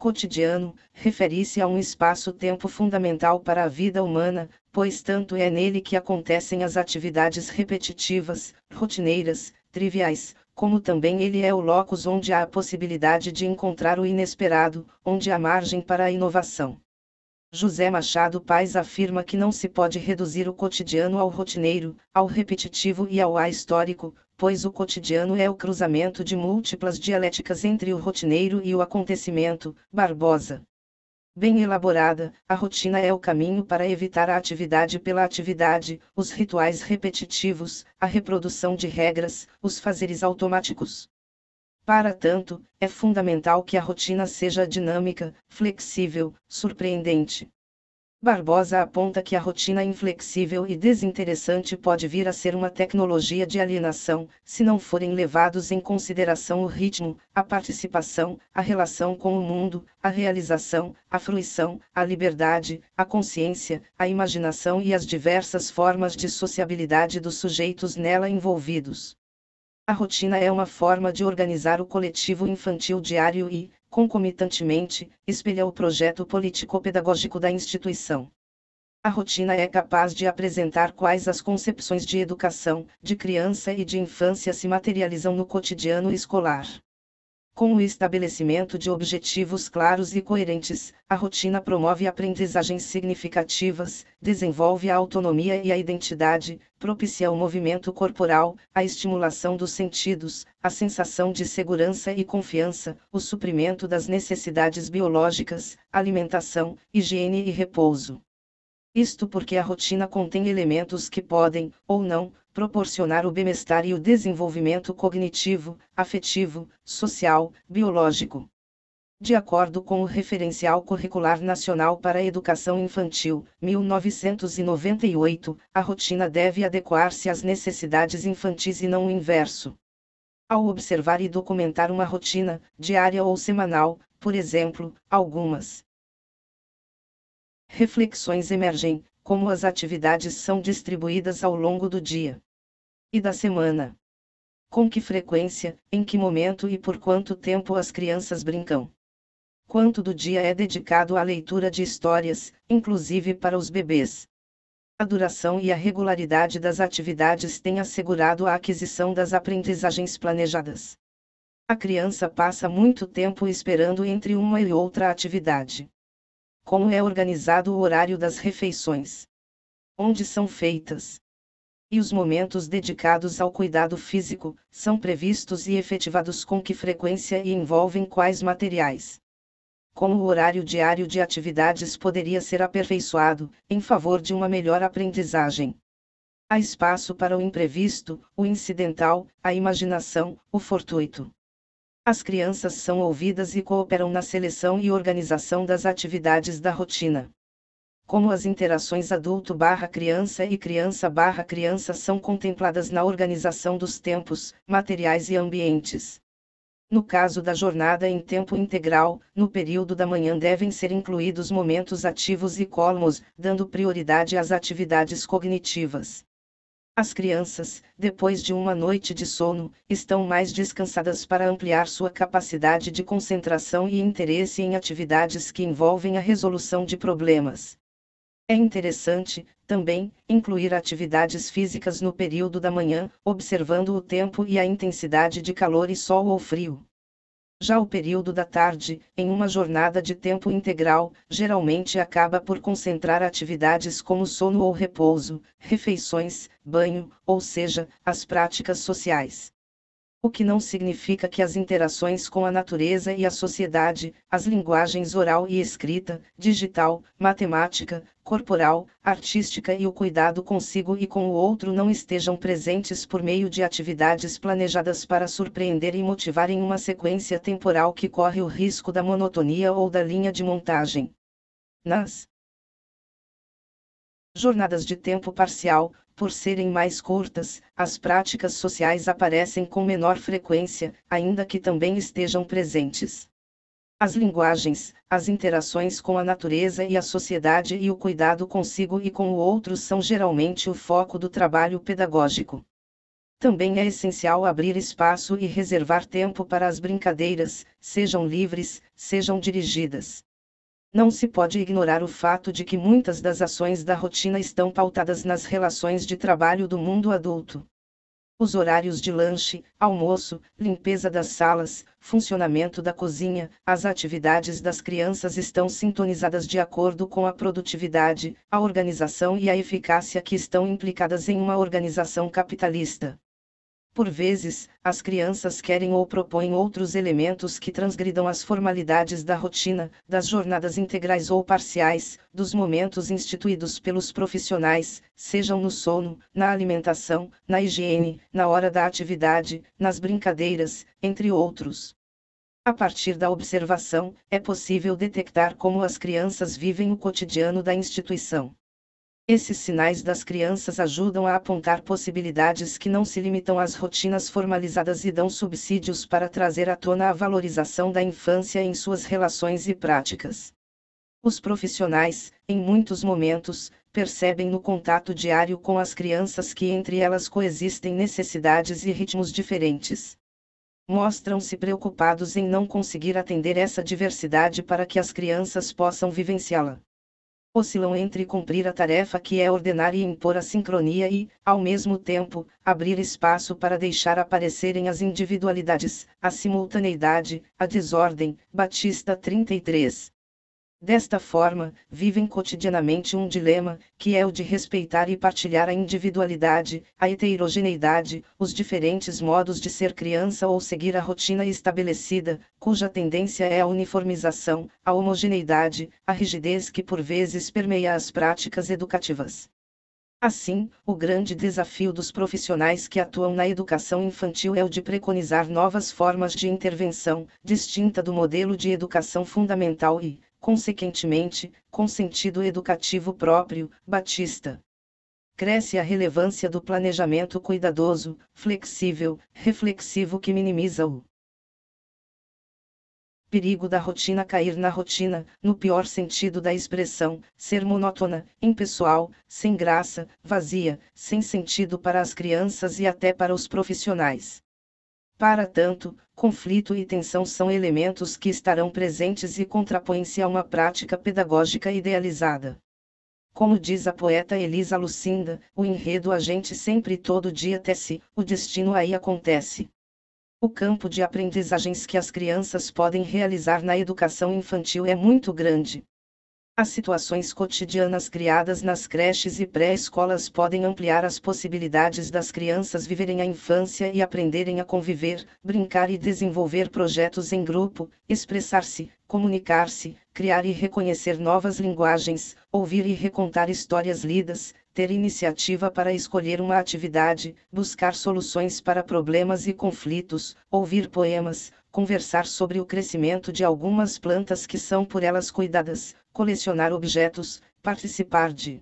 cotidiano, refere-se a um espaço-tempo fundamental para a vida humana, pois tanto é nele que acontecem as atividades repetitivas, rotineiras, triviais, como também ele é o locus onde há a possibilidade de encontrar o inesperado, onde há margem para a inovação. José Machado Paz afirma que não se pode reduzir o cotidiano ao rotineiro, ao repetitivo e ao ahistórico, pois o cotidiano é o cruzamento de múltiplas dialéticas entre o rotineiro e o acontecimento. Barbosa. Bem elaborada, a rotina é o caminho para evitar a atividade pela atividade, os rituais repetitivos, a reprodução de regras, os fazeres automáticos. Para tanto, é fundamental que a rotina seja dinâmica, flexível, surpreendente. Barbosa aponta que a rotina inflexível e desinteressante pode vir a ser uma tecnologia de alienação, se não forem levados em consideração o ritmo, a participação, a relação com o mundo, a realização, a fruição, a liberdade, a consciência, a imaginação e as diversas formas de sociabilidade dos sujeitos nela envolvidos. A rotina é uma forma de organizar o coletivo infantil diário e, concomitantemente, espelha o projeto político-pedagógico da instituição. A rotina é capaz de apresentar quais as concepções de educação, de criança e de infância se materializam no cotidiano escolar. Com o estabelecimento de objetivos claros e coerentes, a rotina promove aprendizagens significativas, desenvolve a autonomia e a identidade, propicia o movimento corporal, a estimulação dos sentidos, a sensação de segurança e confiança, o suprimento das necessidades biológicas, alimentação, higiene e repouso. Isto porque a rotina contém elementos que podem, ou não, proporcionar o bem-estar e o desenvolvimento cognitivo, afetivo, social, biológico. De acordo com o Referencial Curricular Nacional para a Educação Infantil, 1998, a rotina deve adequar-se às necessidades infantis e não o inverso. Ao observar e documentar uma rotina, diária ou semanal, por exemplo, algumas reflexões emergem, como as atividades são distribuídas ao longo do dia e da semana. Com que frequência, em que momento e por quanto tempo as crianças brincam? Quanto do dia é dedicado à leitura de histórias, inclusive para os bebês? A duração e a regularidade das atividades têm assegurado a aquisição das aprendizagens planejadas. A criança passa muito tempo esperando entre uma e outra atividade. Como é organizado o horário das refeições? Onde são feitas? e os momentos dedicados ao cuidado físico, são previstos e efetivados com que frequência e envolvem quais materiais. Como o horário diário de atividades poderia ser aperfeiçoado, em favor de uma melhor aprendizagem. Há espaço para o imprevisto, o incidental, a imaginação, o fortuito. As crianças são ouvidas e cooperam na seleção e organização das atividades da rotina como as interações adulto/criança e criança/criança são contempladas na organização dos tempos, materiais e ambientes. No caso da jornada em tempo integral, no período da manhã devem ser incluídos momentos ativos e colmos, dando prioridade às atividades cognitivas. As crianças, depois de uma noite de sono, estão mais descansadas para ampliar sua capacidade de concentração e interesse em atividades que envolvem a resolução de problemas. É interessante, também, incluir atividades físicas no período da manhã, observando o tempo e a intensidade de calor e sol ou frio. Já o período da tarde, em uma jornada de tempo integral, geralmente acaba por concentrar atividades como sono ou repouso, refeições, banho, ou seja, as práticas sociais o que não significa que as interações com a natureza e a sociedade, as linguagens oral e escrita, digital, matemática, corporal, artística e o cuidado consigo e com o outro não estejam presentes por meio de atividades planejadas para surpreender e motivar em uma sequência temporal que corre o risco da monotonia ou da linha de montagem. Nas jornadas de tempo parcial, por serem mais curtas, as práticas sociais aparecem com menor frequência, ainda que também estejam presentes. As linguagens, as interações com a natureza e a sociedade e o cuidado consigo e com o outro são geralmente o foco do trabalho pedagógico. Também é essencial abrir espaço e reservar tempo para as brincadeiras, sejam livres, sejam dirigidas. Não se pode ignorar o fato de que muitas das ações da rotina estão pautadas nas relações de trabalho do mundo adulto. Os horários de lanche, almoço, limpeza das salas, funcionamento da cozinha, as atividades das crianças estão sintonizadas de acordo com a produtividade, a organização e a eficácia que estão implicadas em uma organização capitalista. Por vezes, as crianças querem ou propõem outros elementos que transgridam as formalidades da rotina, das jornadas integrais ou parciais, dos momentos instituídos pelos profissionais, sejam no sono, na alimentação, na higiene, na hora da atividade, nas brincadeiras, entre outros. A partir da observação, é possível detectar como as crianças vivem o cotidiano da instituição. Esses sinais das crianças ajudam a apontar possibilidades que não se limitam às rotinas formalizadas e dão subsídios para trazer à tona a valorização da infância em suas relações e práticas. Os profissionais, em muitos momentos, percebem no contato diário com as crianças que entre elas coexistem necessidades e ritmos diferentes. Mostram-se preocupados em não conseguir atender essa diversidade para que as crianças possam vivenciá-la oscilam entre cumprir a tarefa que é ordenar e impor a sincronia e, ao mesmo tempo, abrir espaço para deixar aparecerem as individualidades, a simultaneidade, a desordem. Batista 33. Desta forma, vivem cotidianamente um dilema, que é o de respeitar e partilhar a individualidade, a heterogeneidade, os diferentes modos de ser criança ou seguir a rotina estabelecida, cuja tendência é a uniformização, a homogeneidade, a rigidez que por vezes permeia as práticas educativas. Assim, o grande desafio dos profissionais que atuam na educação infantil é o de preconizar novas formas de intervenção, distinta do modelo de educação fundamental e, consequentemente, com sentido educativo próprio, Batista. Cresce a relevância do planejamento cuidadoso, flexível, reflexivo que minimiza o perigo da rotina cair na rotina, no pior sentido da expressão, ser monótona, impessoal, sem graça, vazia, sem sentido para as crianças e até para os profissionais. Para tanto, conflito e tensão são elementos que estarão presentes e contrapõem-se a uma prática pedagógica idealizada. Como diz a poeta Elisa Lucinda, o enredo a gente sempre e todo dia tece, o destino aí acontece. O campo de aprendizagens que as crianças podem realizar na educação infantil é muito grande. As situações cotidianas criadas nas creches e pré-escolas podem ampliar as possibilidades das crianças viverem a infância e aprenderem a conviver, brincar e desenvolver projetos em grupo, expressar-se, comunicar-se, criar e reconhecer novas linguagens, ouvir e recontar histórias lidas, ter iniciativa para escolher uma atividade, buscar soluções para problemas e conflitos, ouvir poemas, conversar sobre o crescimento de algumas plantas que são por elas cuidadas, colecionar objetos, participar de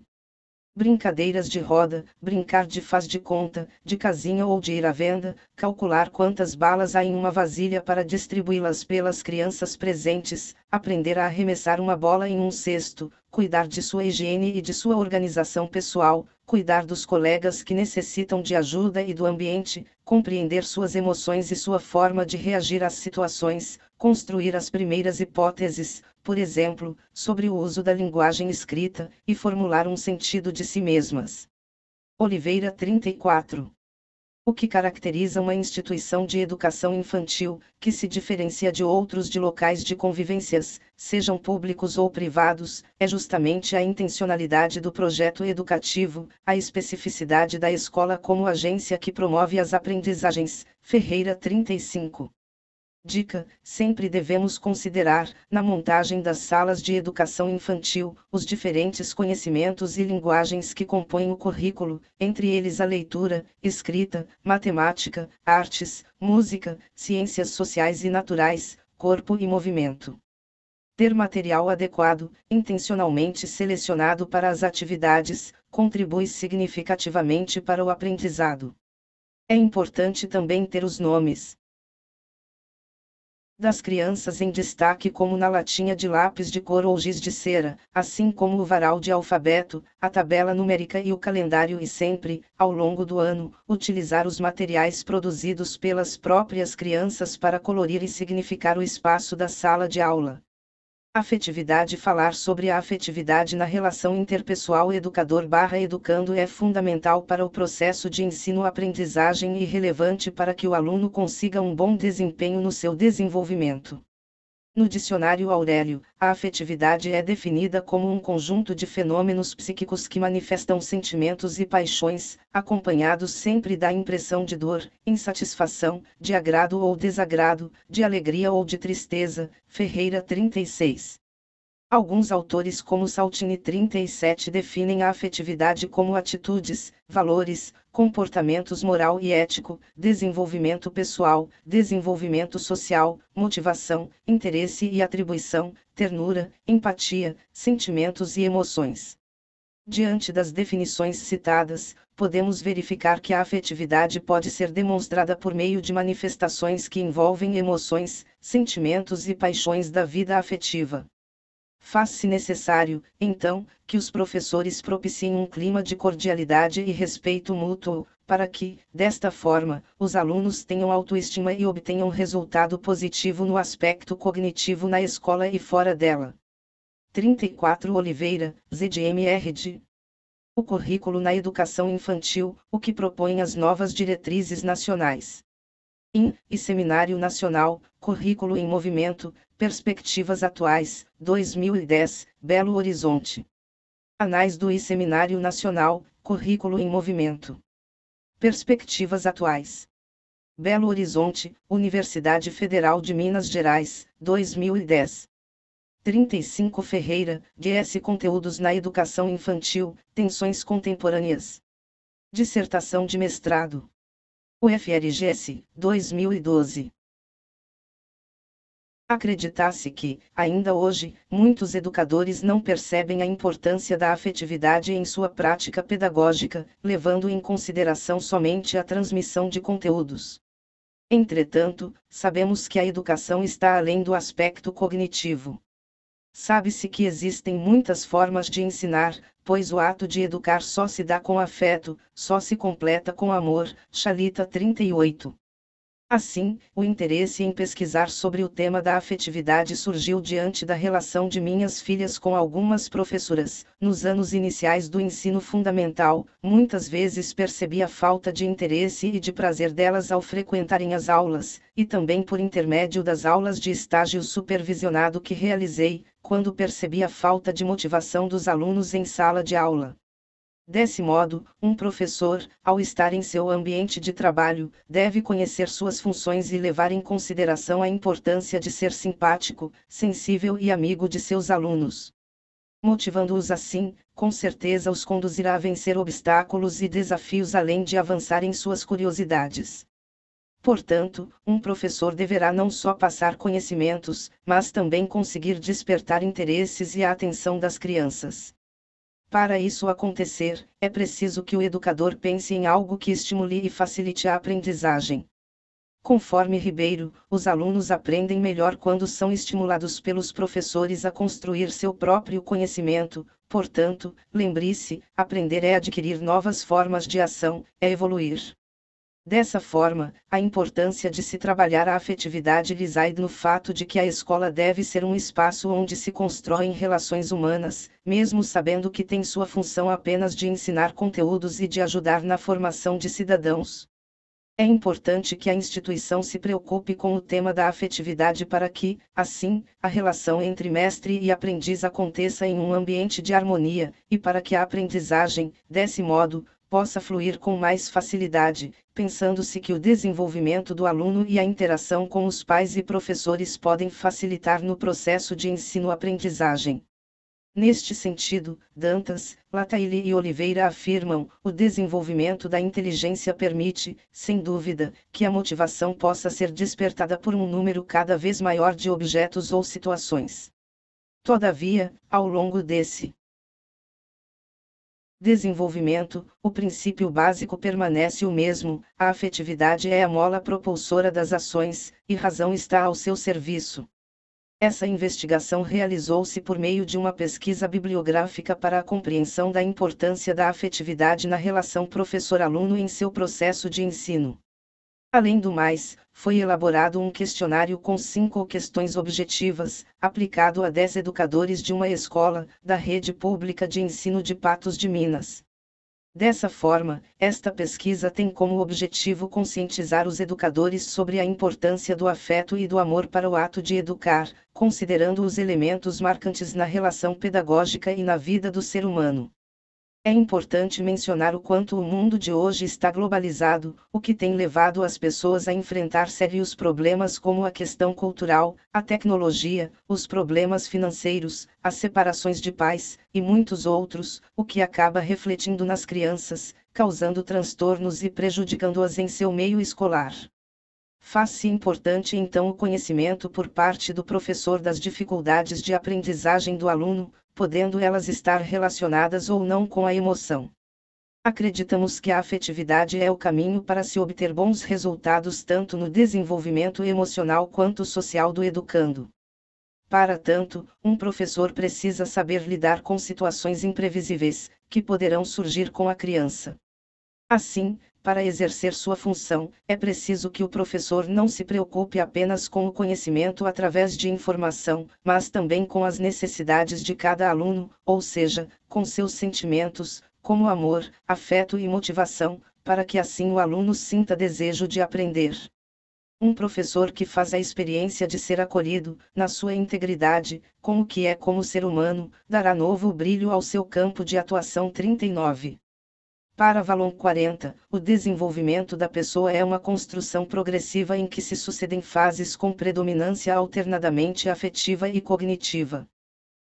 brincadeiras de roda, brincar de faz de conta, de casinha ou de ir à venda, calcular quantas balas há em uma vasilha para distribuí-las pelas crianças presentes, aprender a arremessar uma bola em um cesto, cuidar de sua higiene e de sua organização pessoal, cuidar dos colegas que necessitam de ajuda e do ambiente, compreender suas emoções e sua forma de reagir às situações, construir as primeiras hipóteses, por exemplo, sobre o uso da linguagem escrita, e formular um sentido de si mesmas. Oliveira 34. O que caracteriza uma instituição de educação infantil, que se diferencia de outros de locais de convivências, sejam públicos ou privados, é justamente a intencionalidade do projeto educativo, a especificidade da escola como agência que promove as aprendizagens. Ferreira 35. Dica: sempre devemos considerar, na montagem das salas de educação infantil, os diferentes conhecimentos e linguagens que compõem o currículo, entre eles a leitura, escrita, matemática, artes, música, ciências sociais e naturais, corpo e movimento. Ter material adequado, intencionalmente selecionado para as atividades, contribui significativamente para o aprendizado. É importante também ter os nomes, das crianças em destaque como na latinha de lápis de cor ou giz de cera, assim como o varal de alfabeto, a tabela numérica e o calendário e sempre, ao longo do ano, utilizar os materiais produzidos pelas próprias crianças para colorir e significar o espaço da sala de aula. Afetividade Falar sobre a afetividade na relação interpessoal educador-educando é fundamental para o processo de ensino-aprendizagem e relevante para que o aluno consiga um bom desempenho no seu desenvolvimento. No dicionário Aurélio, a afetividade é definida como um conjunto de fenômenos psíquicos que manifestam sentimentos e paixões, acompanhados sempre da impressão de dor, insatisfação, de agrado ou desagrado, de alegria ou de tristeza. Ferreira 36. Alguns autores como Saltini 37 definem a afetividade como atitudes, valores, comportamentos moral e ético, desenvolvimento pessoal, desenvolvimento social, motivação, interesse e atribuição, ternura, empatia, sentimentos e emoções. Diante das definições citadas, podemos verificar que a afetividade pode ser demonstrada por meio de manifestações que envolvem emoções, sentimentos e paixões da vida afetiva. Faz-se necessário, então, que os professores propiciem um clima de cordialidade e respeito mútuo, para que, desta forma, os alunos tenham autoestima e obtenham resultado positivo no aspecto cognitivo na escola e fora dela. 34 Oliveira, ZDMRD. O currículo na educação infantil, o que propõe as novas diretrizes nacionais. IN e Seminário Nacional, Currículo em Movimento, Perspectivas Atuais, 2010, Belo Horizonte. Anais do Seminário Nacional, Currículo em Movimento. Perspectivas Atuais. Belo Horizonte, Universidade Federal de Minas Gerais, 2010. 35 Ferreira, GS Conteúdos na Educação Infantil, Tensões Contemporâneas. Dissertação de Mestrado. UFRGS, 2012. Acreditasse que, ainda hoje, muitos educadores não percebem a importância da afetividade em sua prática pedagógica, levando em consideração somente a transmissão de conteúdos. Entretanto, sabemos que a educação está além do aspecto cognitivo. Sabe-se que existem muitas formas de ensinar, pois o ato de educar só se dá com afeto, só se completa com amor. Chalita 38. Assim, o interesse em pesquisar sobre o tema da afetividade surgiu diante da relação de minhas filhas com algumas professoras. Nos anos iniciais do ensino fundamental, muitas vezes percebi a falta de interesse e de prazer delas ao frequentarem as aulas, e também por intermédio das aulas de estágio supervisionado que realizei, quando percebi a falta de motivação dos alunos em sala de aula. Desse modo, um professor, ao estar em seu ambiente de trabalho, deve conhecer suas funções e levar em consideração a importância de ser simpático, sensível e amigo de seus alunos. Motivando-os assim, com certeza os conduzirá a vencer obstáculos e desafios além de avançar em suas curiosidades. Portanto, um professor deverá não só passar conhecimentos, mas também conseguir despertar interesses e a atenção das crianças. Para isso acontecer, é preciso que o educador pense em algo que estimule e facilite a aprendizagem. Conforme Ribeiro, os alunos aprendem melhor quando são estimulados pelos professores a construir seu próprio conhecimento, portanto, lembre-se: aprender é adquirir novas formas de ação, é evoluir. Dessa forma, a importância de se trabalhar a afetividade reside no fato de que a escola deve ser um espaço onde se constroem relações humanas, mesmo sabendo que tem sua função apenas de ensinar conteúdos e de ajudar na formação de cidadãos. É importante que a instituição se preocupe com o tema da afetividade para que, assim, a relação entre mestre e aprendiz aconteça em um ambiente de harmonia, e para que a aprendizagem, desse modo, possa fluir com mais facilidade, pensando-se que o desenvolvimento do aluno e a interação com os pais e professores podem facilitar no processo de ensino-aprendizagem. Neste sentido, Dantas, Lataille e Oliveira afirmam: o desenvolvimento da inteligência permite, sem dúvida, que a motivação possa ser despertada por um número cada vez maior de objetos ou situações. Todavia, ao longo desse desenvolvimento, o princípio básico permanece o mesmo, a afetividade é a mola propulsora das ações, e razão está ao seu serviço. Essa investigação realizou-se por meio de uma pesquisa bibliográfica para a compreensão da importância da afetividade na relação professor-aluno em seu processo de ensino. Além do mais, foi elaborado um questionário com cinco questões objetivas, aplicado a dez educadores de uma escola, da rede pública de ensino de Patos de Minas. Dessa forma, esta pesquisa tem como objetivo conscientizar os educadores sobre a importância do afeto e do amor para o ato de educar, considerando os elementos marcantes na relação pedagógica e na vida do ser humano. É importante mencionar o quanto o mundo de hoje está globalizado, o que tem levado as pessoas a enfrentar sérios problemas como a questão cultural, a tecnologia, os problemas financeiros, as separações de pais, e muitos outros, o que acaba refletindo nas crianças, causando transtornos e prejudicando-as em seu meio escolar. Faz-se importante então o conhecimento por parte do professor das dificuldades de aprendizagem do aluno, podendo elas estar relacionadas ou não com a emoção. Acreditamos que a afetividade é o caminho para se obter bons resultados tanto no desenvolvimento emocional quanto social do educando. Para tanto, um professor precisa saber lidar com situações imprevisíveis, que poderão surgir com a criança. Assim, para exercer sua função, é preciso que o professor não se preocupe apenas com o conhecimento através de informação, mas também com as necessidades de cada aluno, ou seja, com seus sentimentos, como amor, afeto e motivação, para que assim o aluno sinta desejo de aprender. Um professor que faz a experiência de ser acolhido, na sua integridade, com o que é como ser humano, dará novo brilho ao seu campo de atuação. 39. Para Valon 40, o desenvolvimento da pessoa é uma construção progressiva em que se sucedem fases com predominância alternadamente afetiva e cognitiva.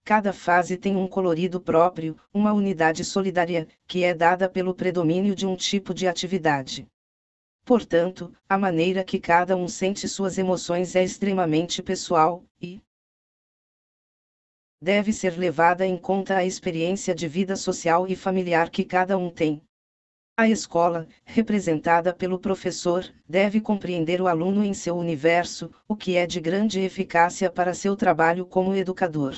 Cada fase tem um colorido próprio, uma unidade solidária, que é dada pelo predomínio de um tipo de atividade. Portanto, a maneira que cada um sente suas emoções é extremamente pessoal, e, deve ser levada em conta a experiência de vida social e familiar que cada um tem. A escola, representada pelo professor, deve compreender o aluno em seu universo, o que é de grande eficácia para seu trabalho como educador.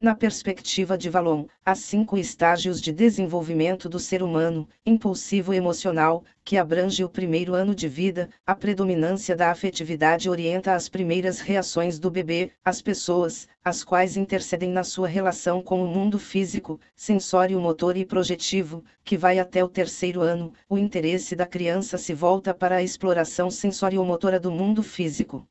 Na perspectiva de Valon, há cinco estágios de desenvolvimento do ser humano: impulsivo emocional, que abrange o primeiro ano de vida, a predominância da afetividade orienta as primeiras reações do bebê, as pessoas, as quais intercedem na sua relação com o mundo físico, sensório motor e projetivo, que vai até o terceiro ano, o interesse da criança se volta para a exploração sensório motora do mundo físico.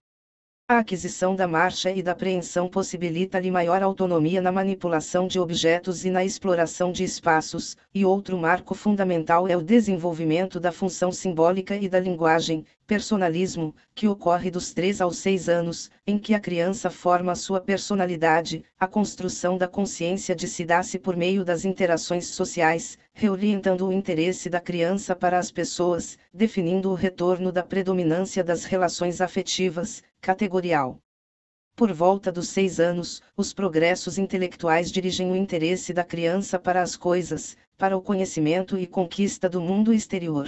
A aquisição da marcha e da apreensão possibilita-lhe maior autonomia na manipulação de objetos e na exploração de espaços, e outro marco fundamental é o desenvolvimento da função simbólica e da linguagem, personalismo, que ocorre dos 3 aos 6 anos, em que a criança forma sua personalidade, a construção da consciência de si dá-se por meio das interações sociais, reorientando o interesse da criança para as pessoas, definindo o retorno da predominância das relações afetivas, categorial. Por volta dos seis anos, os progressos intelectuais dirigem o interesse da criança para as coisas, para o conhecimento e conquista do mundo exterior.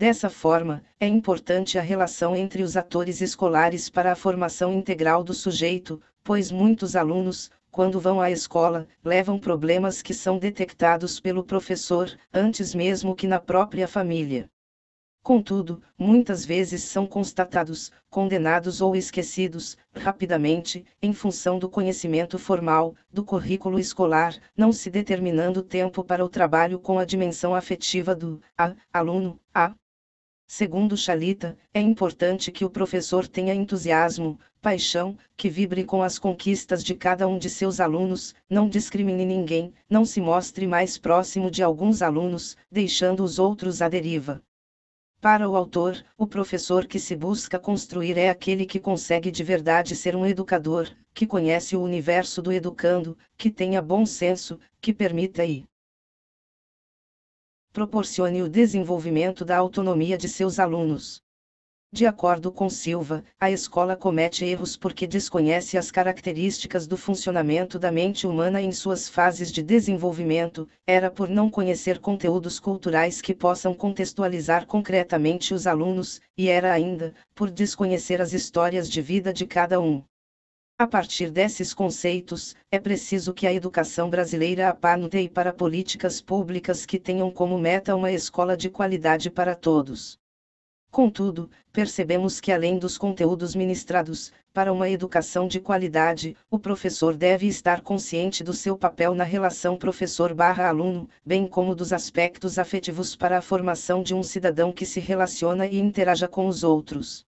Dessa forma, é importante a relação entre os atores escolares para a formação integral do sujeito, pois muitos alunos, quando vão à escola, levam problemas que são detectados pelo professor, antes mesmo que na própria família. Contudo, muitas vezes são constatados, condenados ou esquecidos, rapidamente, em função do conhecimento formal, do currículo escolar, não se determinando tempo para o trabalho com a dimensão afetiva do a, aluno, a Segundo Chalita, é importante que o professor tenha entusiasmo, paixão, que vibre com as conquistas de cada um de seus alunos, não discrimine ninguém, não se mostre mais próximo de alguns alunos, deixando os outros à deriva. Para o autor, o professor que se busca construir é aquele que consegue de verdade ser um educador, que conhece o universo do educando, que tenha bom senso, que permita e proporcione o desenvolvimento da autonomia de seus alunos. De acordo com Silva, a escola comete erros porque desconhece as características do funcionamento da mente humana em suas fases de desenvolvimento, era por não conhecer conteúdos culturais que possam contextualizar concretamente os alunos, e era ainda, por desconhecer as histórias de vida de cada um. A partir desses conceitos, é preciso que a educação brasileira apanute para políticas públicas que tenham como meta uma escola de qualidade para todos. Contudo, percebemos que além dos conteúdos ministrados, para uma educação de qualidade, o professor deve estar consciente do seu papel na relação professor/aluno, bem como dos aspectos afetivos para a formação de um cidadão que se relaciona e interaja com os outros.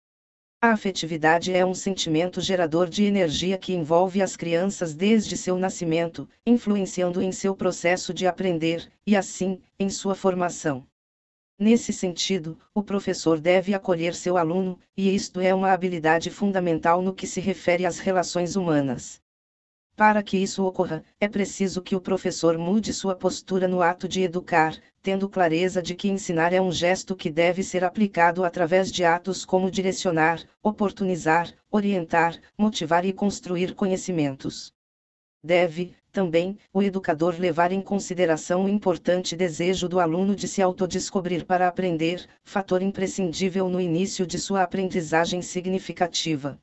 A afetividade é um sentimento gerador de energia que envolve as crianças desde seu nascimento, influenciando em seu processo de aprender, e assim, em sua formação. Nesse sentido, o professor deve acolher seu aluno, e isto é uma habilidade fundamental no que se refere às relações humanas. Para que isso ocorra, é preciso que o professor mude sua postura no ato de educar, tendo clareza de que ensinar é um gesto que deve ser aplicado através de atos como direcionar, oportunizar, orientar, motivar e construir conhecimentos. Deve, também, o educador levar em consideração o importante desejo do aluno de se autodescobrir para aprender, fator imprescindível no início de sua aprendizagem significativa.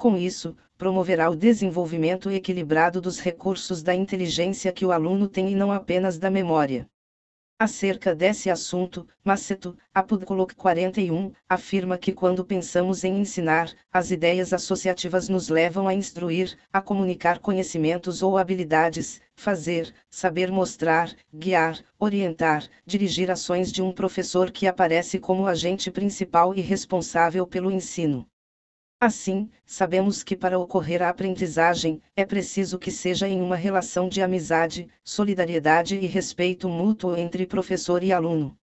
Com isso, promoverá o desenvolvimento equilibrado dos recursos da inteligência que o aluno tem e não apenas da memória. Acerca desse assunto, Maceto, Apudkolok 41, afirma que quando pensamos em ensinar, as ideias associativas nos levam a instruir, a comunicar conhecimentos ou habilidades, fazer, saber mostrar, guiar, orientar, dirigir ações de um professor que aparece como agente principal e responsável pelo ensino. Assim, sabemos que para ocorrer a aprendizagem, é preciso que seja em uma relação de amizade, solidariedade e respeito mútuo entre professor e aluno.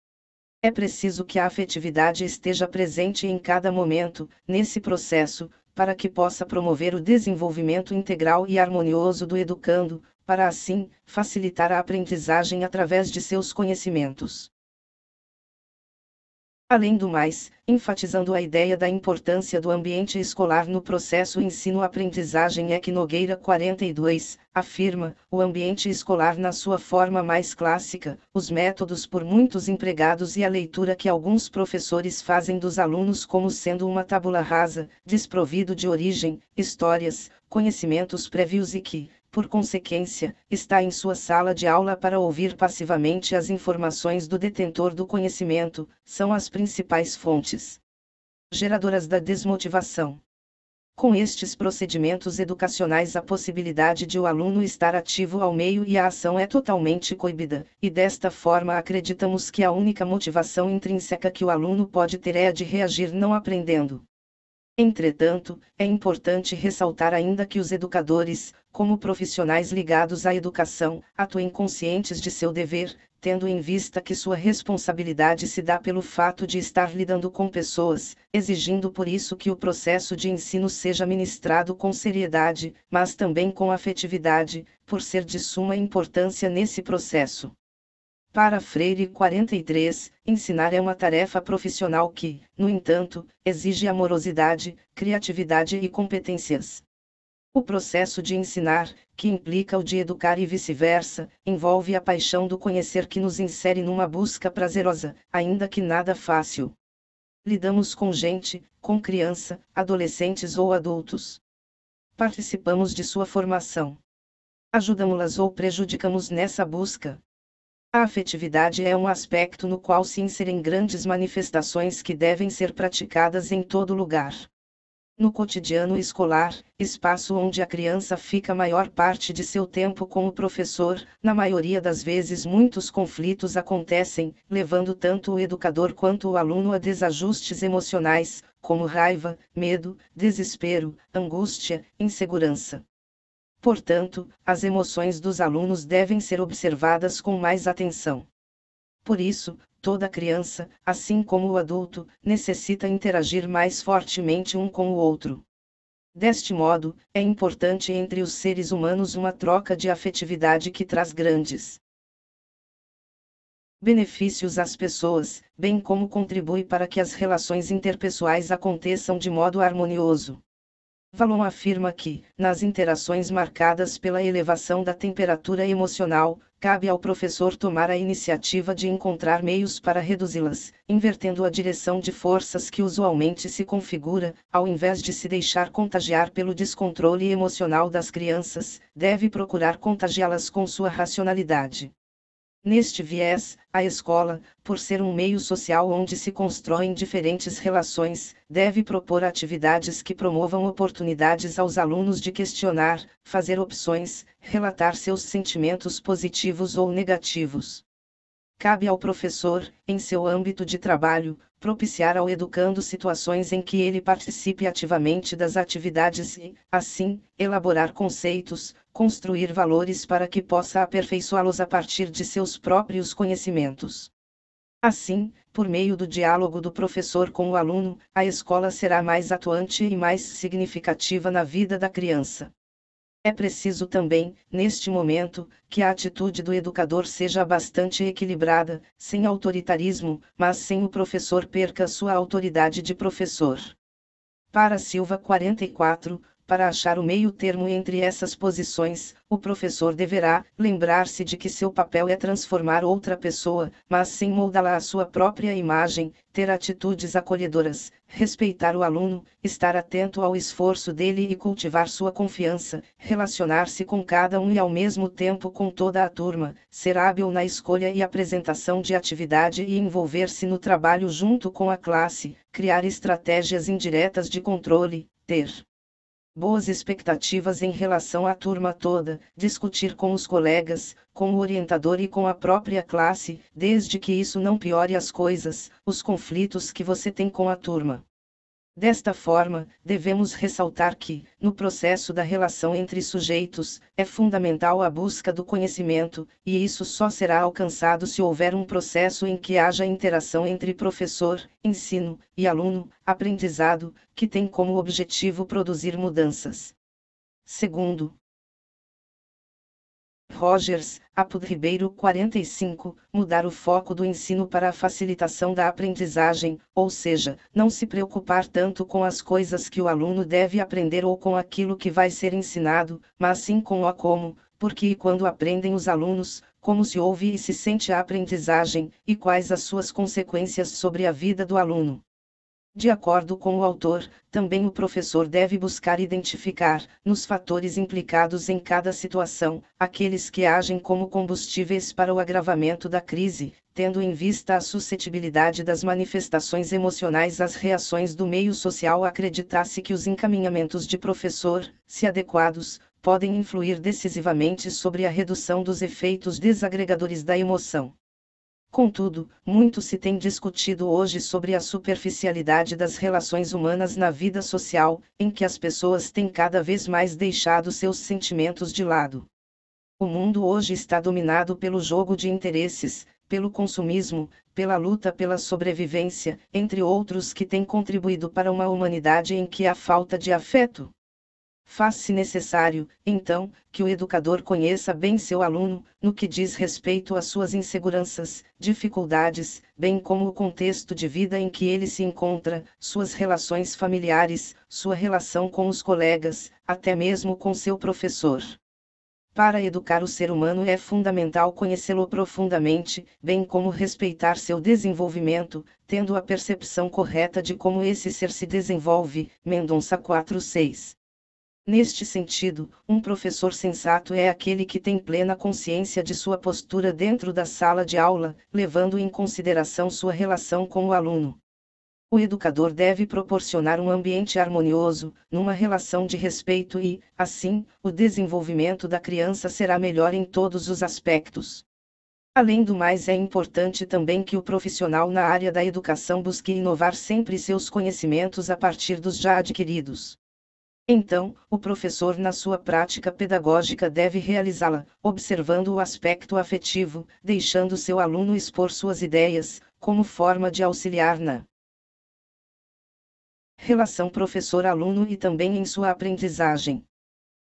É preciso que a afetividade esteja presente em cada momento, nesse processo, para que possa promover o desenvolvimento integral e harmonioso do educando, para assim, facilitar a aprendizagem através de seus conhecimentos. Além do mais, enfatizando a ideia da importância do ambiente escolar no processo ensino-aprendizagem é que Nogueira 42 afirma: o ambiente escolar na sua forma mais clássica, os métodos por muitos empregados e a leitura que alguns professores fazem dos alunos como sendo uma tabula rasa, desprovido de origem, histórias, conhecimentos prévios e que, por consequência, está em sua sala de aula para ouvir passivamente as informações do detentor do conhecimento, são as principais fontes geradoras da desmotivação. Com estes procedimentos educacionais, a possibilidade de o aluno estar ativo ao meio e a ação é totalmente coibida, e desta forma acreditamos que a única motivação intrínseca que o aluno pode ter é a de reagir não aprendendo. Entretanto, é importante ressaltar ainda que os educadores, como profissionais ligados à educação, atuem conscientes de seu dever, tendo em vista que sua responsabilidade se dá pelo fato de estar lidando com pessoas, exigindo por isso que o processo de ensino seja ministrado com seriedade, mas também com afetividade, por ser de suma importância nesse processo. Para Freire 43, ensinar é uma tarefa profissional que, no entanto, exige amorosidade, criatividade e competências. O processo de ensinar, que implica o de educar e vice-versa, envolve a paixão do conhecer que nos insere numa busca prazerosa, ainda que nada fácil. Lidamos com gente, com criança, adolescentes ou adultos. Participamos de sua formação. Ajudamos-las ou prejudicamos nessa busca. A afetividade é um aspecto no qual se inserem grandes manifestações que devem ser praticadas em todo lugar. No cotidiano escolar, espaço onde a criança fica maior parte de seu tempo com o professor, na maioria das vezes muitos conflitos acontecem, levando tanto o educador quanto o aluno a desajustes emocionais, como raiva, medo, desespero, angústia, insegurança. Portanto, as emoções dos alunos devem ser observadas com mais atenção. Por isso, toda criança, assim como o adulto, necessita interagir mais fortemente um com o outro. Deste modo, é importante entre os seres humanos uma troca de afetividade que traz grandes benefícios às pessoas, bem como contribui para que as relações interpessoais aconteçam de modo harmonioso. Valon afirma que, nas interações marcadas pela elevação da temperatura emocional, cabe ao professor tomar a iniciativa de encontrar meios para reduzi-las, invertendo a direção de forças que usualmente se configura, ao invés de se deixar contagiar pelo descontrole emocional das crianças, deve procurar contagiá-las com sua racionalidade. Neste viés, a escola, por ser um meio social onde se constroem diferentes relações, deve propor atividades que promovam oportunidades aos alunos de questionar, fazer opções, relatar seus sentimentos positivos ou negativos. Cabe ao professor, em seu âmbito de trabalho, propiciar ao educando situações em que ele participe ativamente das atividades e, assim, elaborar conceitos, construir valores para que possa aperfeiçoá-los a partir de seus próprios conhecimentos. Assim, por meio do diálogo do professor com o aluno, a escola será mais atuante e mais significativa na vida da criança. É preciso também, neste momento, que a atitude do educador seja bastante equilibrada, sem autoritarismo, mas sem o professor perca sua autoridade de professor. Para Silva 44, para achar o meio termo entre essas posições, o professor deverá lembrar-se de que seu papel é transformar outra pessoa, mas sem moldá-la à sua própria imagem, ter atitudes acolhedoras, respeitar o aluno, estar atento ao esforço dele e cultivar sua confiança, relacionar-se com cada um e ao mesmo tempo com toda a turma, ser hábil na escolha e apresentação de atividade e envolver-se no trabalho junto com a classe, criar estratégias indiretas de controle, ter boas expectativas em relação à turma toda, discutir com os colegas, com o orientador e com a própria classe, desde que isso não piore as coisas, os conflitos que você tem com a turma. Desta forma, devemos ressaltar que, no processo da relação entre sujeitos, é fundamental a busca do conhecimento, e isso só será alcançado se houver um processo em que haja interação entre professor, ensino, e aluno, aprendizado, que tem como objetivo produzir mudanças. Segundo, Rogers, Apud Ribeiro 45, mudar o foco do ensino para a facilitação da aprendizagem, ou seja, não se preocupar tanto com as coisas que o aluno deve aprender ou com aquilo que vai ser ensinado, mas sim com o como, porque e quando aprendem os alunos, como se ouve e se sente a aprendizagem, e quais as suas consequências sobre a vida do aluno. De acordo com o autor, também o professor deve buscar identificar, nos fatores implicados em cada situação, aqueles que agem como combustíveis para o agravamento da crise, tendo em vista a suscetibilidade das manifestações emocionais às reações do meio social. Acreditasse que os encaminhamentos de professor, se adequados, podem influir decisivamente sobre a redução dos efeitos desagregadores da emoção. Contudo, muito se tem discutido hoje sobre a superficialidade das relações humanas na vida social, em que as pessoas têm cada vez mais deixado seus sentimentos de lado. O mundo hoje está dominado pelo jogo de interesses, pelo consumismo, pela luta pela sobrevivência, entre outros que têm contribuído para uma humanidade em que há falta de afeto. Faz-se necessário, então, que o educador conheça bem seu aluno, no que diz respeito às suas inseguranças, dificuldades, bem como o contexto de vida em que ele se encontra, suas relações familiares, sua relação com os colegas, até mesmo com seu professor. Para educar o ser humano é fundamental conhecê-lo profundamente, bem como respeitar seu desenvolvimento, tendo a percepção correta de como esse ser se desenvolve. Mendonça 46. Neste sentido, um professor sensato é aquele que tem plena consciência de sua postura dentro da sala de aula, levando em consideração sua relação com o aluno. O educador deve proporcionar um ambiente harmonioso, numa relação de respeito e, assim, o desenvolvimento da criança será melhor em todos os aspectos. Além do mais, é importante também que o profissional na área da educação busque inovar sempre seus conhecimentos a partir dos já adquiridos. Então, o professor na sua prática pedagógica deve realizá-la, observando o aspecto afetivo, deixando seu aluno expor suas ideias, como forma de auxiliar na relação professor-aluno e também em sua aprendizagem.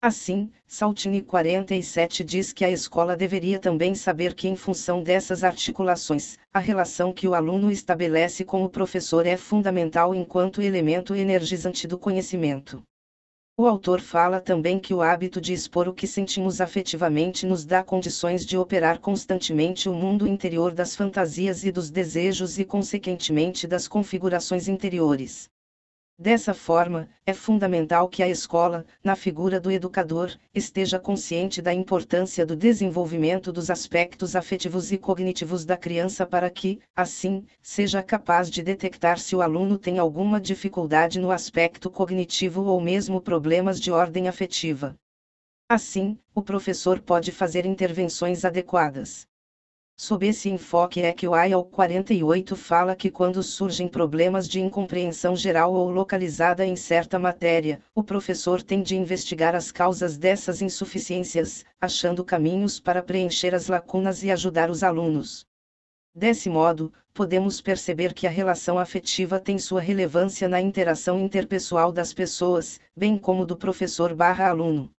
Assim, Saltini 47 diz que a escola deveria também saber que, em função dessas articulações, a relação que o aluno estabelece com o professor é fundamental enquanto elemento energizante do conhecimento. O autor fala também que o hábito de expor o que sentimos afetivamente nos dá condições de operar constantemente o mundo interior das fantasias e dos desejos e, consequentemente, das configurações interiores. Dessa forma, é fundamental que a escola, na figura do educador, esteja consciente da importância do desenvolvimento dos aspectos afetivos e cognitivos da criança para que, assim, seja capaz de detectar se o aluno tem alguma dificuldade no aspecto cognitivo ou mesmo problemas de ordem afetiva. Assim, o professor pode fazer intervenções adequadas. Sob esse enfoque é que o IAL 48 fala que quando surgem problemas de incompreensão geral ou localizada em certa matéria, o professor tem de investigar as causas dessas insuficiências, achando caminhos para preencher as lacunas e ajudar os alunos. Desse modo, podemos perceber que a relação afetiva tem sua relevância na interação interpessoal das pessoas, bem como do professor/aluno.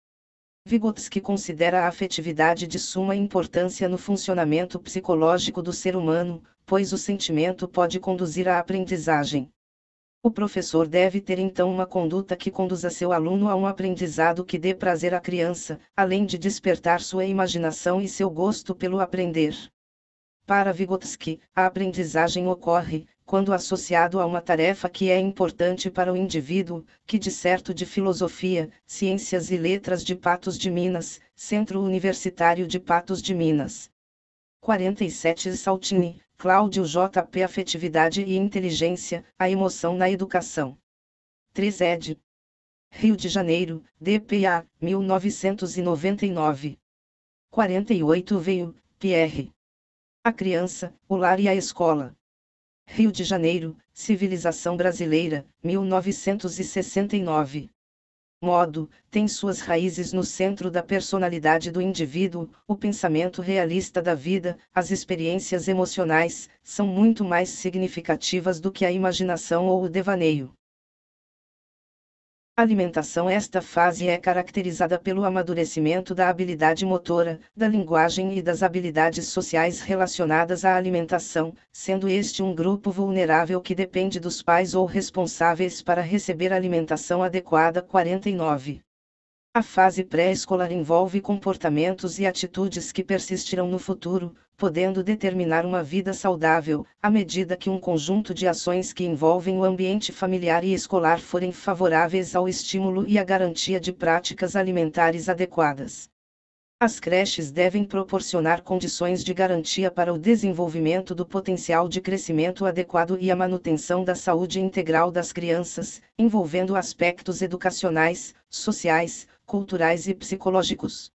Vygotsky considera a afetividade de suma importância no funcionamento psicológico do ser humano, pois o sentimento pode conduzir à aprendizagem. O professor deve ter então uma conduta que conduza seu aluno a um aprendizado que dê prazer à criança, além de despertar sua imaginação e seu gosto pelo aprender. Para Vygotsky, a aprendizagem ocorre, quando associado a uma tarefa que é importante para o indivíduo, que de certo de filosofia, ciências e letras de Patos de Minas, Centro Universitário de Patos de Minas. 47 Saltini, Cláudio J.P. Afetividade e Inteligência, a emoção na educação. 3 ed. Rio de Janeiro, DPA, 1999. 48 veio, Pierre. A criança, o lar e a escola. Rio de Janeiro, Civilização Brasileira, 1969. Modo, tem suas raízes no centro da personalidade do indivíduo, o pensamento realista da vida, as experiências emocionais, são muito mais significativas do que a imaginação ou o devaneio. Alimentação Esta fase é caracterizada pelo amadurecimento da habilidade motora, da linguagem e das habilidades sociais relacionadas à alimentação, sendo este um grupo vulnerável que depende dos pais ou responsáveis para receber alimentação adequada. 49. A fase pré-escolar envolve comportamentos e atitudes que persistirão no futuro, podendo determinar uma vida saudável, à medida que um conjunto de ações que envolvem o ambiente familiar e escolar forem favoráveis ao estímulo e à garantia de práticas alimentares adequadas. As creches devem proporcionar condições de garantia para o desenvolvimento do potencial de crescimento adequado e a manutenção da saúde integral das crianças, envolvendo aspectos educacionais, sociais, culturais e psicológicos.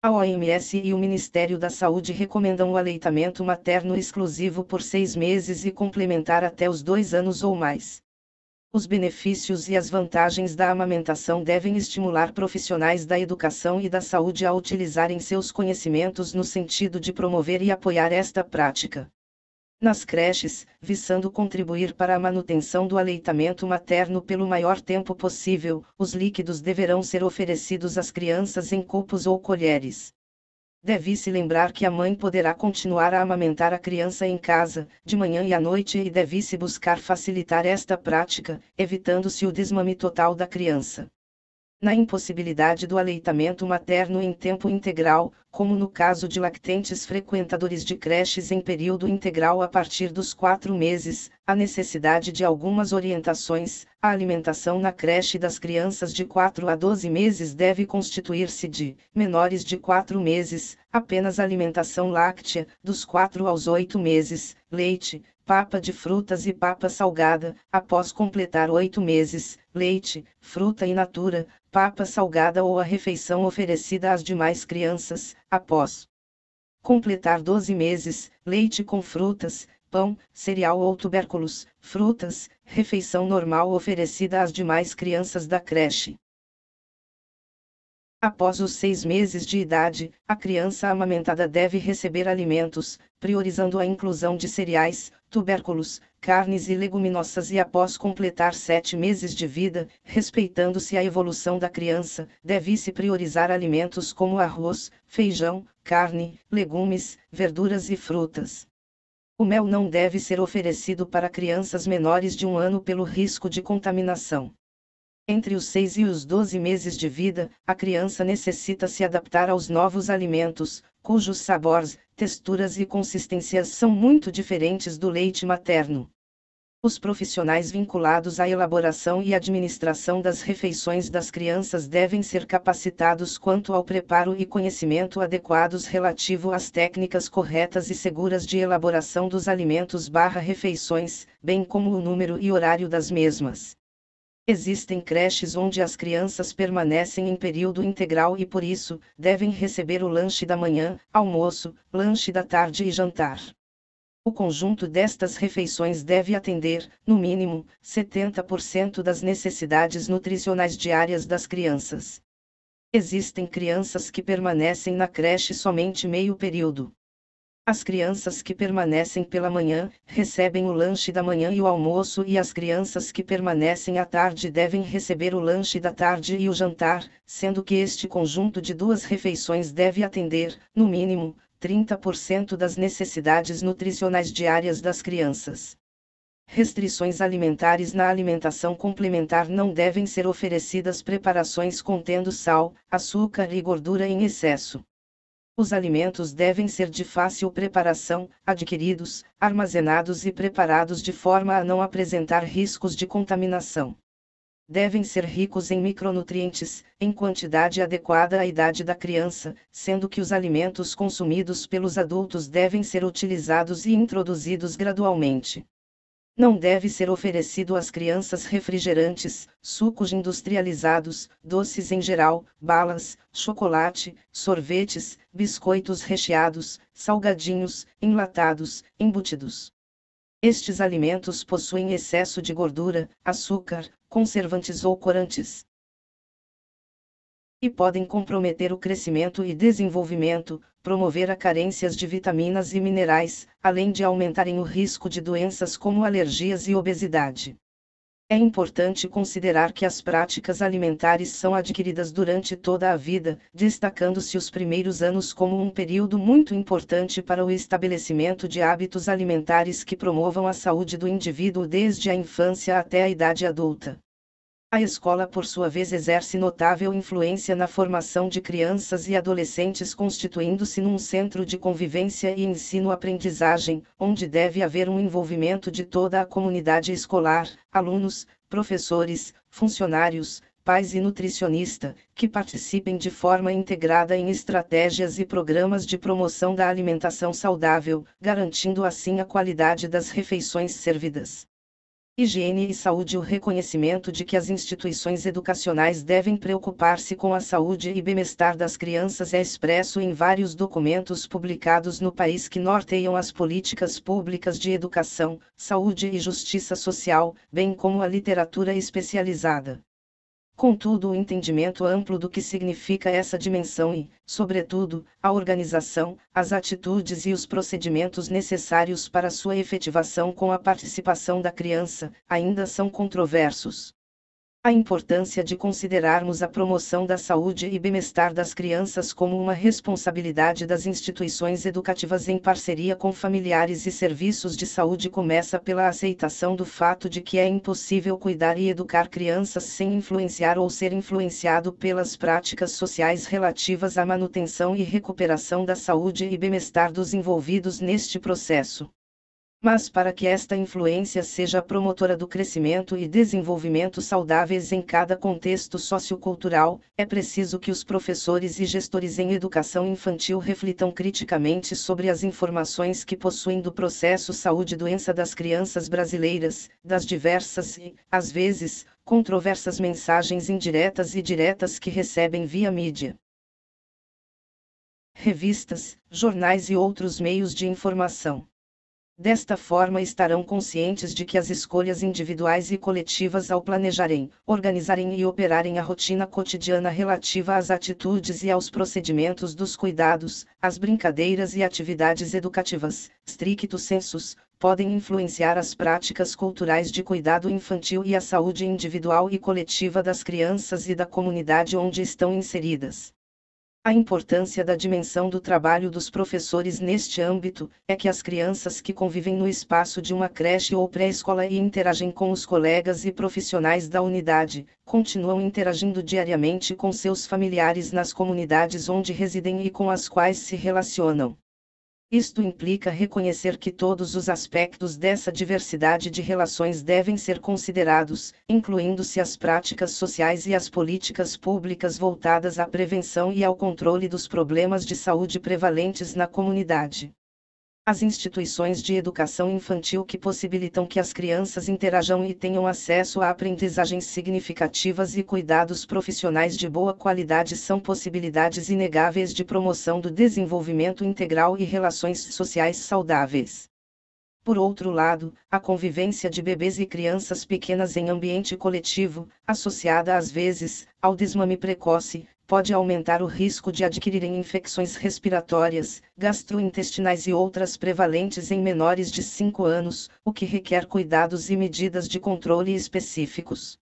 A OMS e o Ministério da Saúde recomendam o aleitamento materno exclusivo por seis meses e complementar até os dois anos ou mais. Os benefícios e as vantagens da amamentação devem estimular profissionais da educação e da saúde a utilizarem seus conhecimentos no sentido de promover e apoiar esta prática nas creches, visando contribuir para a manutenção do aleitamento materno pelo maior tempo possível, os líquidos deverão ser oferecidos às crianças em copos ou colheres. Deve-se lembrar que a mãe poderá continuar a amamentar a criança em casa, de manhã e à noite, e deve-se buscar facilitar esta prática, evitando-se o desmame total da criança na impossibilidade do aleitamento materno em tempo integral, como no caso de lactentes frequentadores de creches em período integral a partir dos quatro meses, a necessidade de algumas orientações, a alimentação na creche das crianças de 4 a 12 meses deve constituir-se de menores de 4 meses, apenas alimentação láctea, dos 4 aos 8 meses, leite, papa de frutas e papa salgada, após completar oito meses, leite, fruta in natura, papa salgada ou a refeição oferecida às demais crianças, após completar 12 meses, leite com frutas, pão, cereal ou tubérculos, frutas, refeição normal oferecida às demais crianças da creche. Após os seis meses de idade, a criança amamentada deve receber alimentos, priorizando a inclusão de cereais, tubérculos, carnes e leguminosas e após completar sete meses de vida, respeitando-se a evolução da criança, deve-se priorizar alimentos como arroz, feijão, carne, legumes, verduras e frutas. O mel não deve ser oferecido para crianças menores de um ano pelo risco de contaminação. Entre os 6 e os 12 meses de vida, a criança necessita se adaptar aos novos alimentos, cujos sabores, texturas e consistências são muito diferentes do leite materno. Os profissionais vinculados à elaboração e administração das refeições das crianças devem ser capacitados quanto ao preparo e conhecimento adequados relativo às técnicas corretas e seguras de elaboração dos alimentos/refeições, bem como o número e horário das mesmas. Existem creches onde as crianças permanecem em período integral e por isso, devem receber o lanche da manhã, almoço, lanche da tarde e jantar. O conjunto destas refeições deve atender, no mínimo, 70% das necessidades nutricionais diárias das crianças. Existem crianças que permanecem na creche somente meio período. As crianças que permanecem pela manhã recebem o lanche da manhã e o almoço, e as crianças que permanecem à tarde devem receber o lanche da tarde e o jantar, sendo que este conjunto de duas refeições deve atender, no mínimo, 30% das necessidades nutricionais diárias das crianças. Restrições alimentares na alimentação complementar não devem ser oferecidas preparações contendo sal, açúcar e gordura em excesso. Os alimentos devem ser de fácil preparação, adquiridos, armazenados e preparados de forma a não apresentar riscos de contaminação. Devem ser ricos em micronutrientes, em quantidade adequada à idade da criança, sendo que os alimentos consumidos pelos adultos devem ser utilizados e introduzidos gradualmente. Não deve ser oferecido às crianças refrigerantes, sucos industrializados, doces em geral, balas, chocolate, sorvetes, biscoitos recheados, salgadinhos, enlatados, embutidos. Estes alimentos possuem excesso de gordura, açúcar, conservantes ou corantes e podem comprometer o crescimento e desenvolvimento, promover a carências de vitaminas e minerais, além de aumentarem o risco de doenças como alergias e obesidade. É importante considerar que as práticas alimentares são adquiridas durante toda a vida, destacando-se os primeiros anos como um período muito importante para o estabelecimento de hábitos alimentares que promovam a saúde do indivíduo desde a infância até a idade adulta. A escola, por sua vez, exerce notável influência na formação de crianças e adolescentes, constituindo-se num centro de convivência e ensino-aprendizagem, onde deve haver um envolvimento de toda a comunidade escolar, alunos, professores, funcionários, pais e nutricionista, que participem de forma integrada em estratégias e programas de promoção da alimentação saudável, garantindo assim a qualidade das refeições servidas higiene e saúde o reconhecimento de que as instituições educacionais devem preocupar-se com a saúde e bem-estar das crianças é expresso em vários documentos publicados no país que norteiam as políticas públicas de educação, saúde e justiça social, bem como a literatura especializada. Contudo, o entendimento amplo do que significa essa dimensão e, sobretudo, a organização, as atitudes e os procedimentos necessários para sua efetivação com a participação da criança, ainda são controversos a importância de considerarmos a promoção da saúde e bem-estar das crianças como uma responsabilidade das instituições educativas em parceria com familiares e serviços de saúde começa pela aceitação do fato de que é impossível cuidar e educar crianças sem influenciar ou ser influenciado pelas práticas sociais relativas à manutenção e recuperação da saúde e bem-estar dos envolvidos neste processo mas para que esta influência seja promotora do crescimento e desenvolvimento saudáveis em cada contexto sociocultural, é preciso que os professores e gestores em educação infantil reflitam criticamente sobre as informações que possuem do processo saúde-doença das crianças brasileiras, das diversas e, às vezes, controversas mensagens indiretas e diretas que recebem via mídia revistas, jornais e outros meios de informação. Desta forma estarão conscientes de que as escolhas individuais e coletivas ao planejarem, organizarem e operarem a rotina cotidiana relativa às atitudes e aos procedimentos dos cuidados, às brincadeiras e atividades educativas, stricto sensus, podem influenciar as práticas culturais de cuidado infantil e a saúde individual e coletiva das crianças e da comunidade onde estão inseridas. A importância da dimensão do trabalho dos professores neste âmbito é que as crianças que convivem no espaço de uma creche ou pré-escola e interagem com os colegas e profissionais da unidade, continuam interagindo diariamente com seus familiares nas comunidades onde residem e com as quais se relacionam. Isto implica reconhecer que todos os aspectos dessa diversidade de relações devem ser considerados, incluindo-se as práticas sociais e as políticas públicas voltadas à prevenção e ao controle dos problemas de saúde prevalentes na comunidade. As instituições de educação infantil que possibilitam que as crianças interajam e tenham acesso a aprendizagens significativas e cuidados profissionais de boa qualidade são possibilidades inegáveis de promoção do desenvolvimento integral e relações sociais saudáveis. Por outro lado, a convivência de bebês e crianças pequenas em ambiente coletivo, associada às vezes ao desmame precoce, pode aumentar o risco de adquirirem infecções respiratórias, gastrointestinais e outras prevalentes em menores de 5 anos, o que requer cuidados e medidas de controle específicos.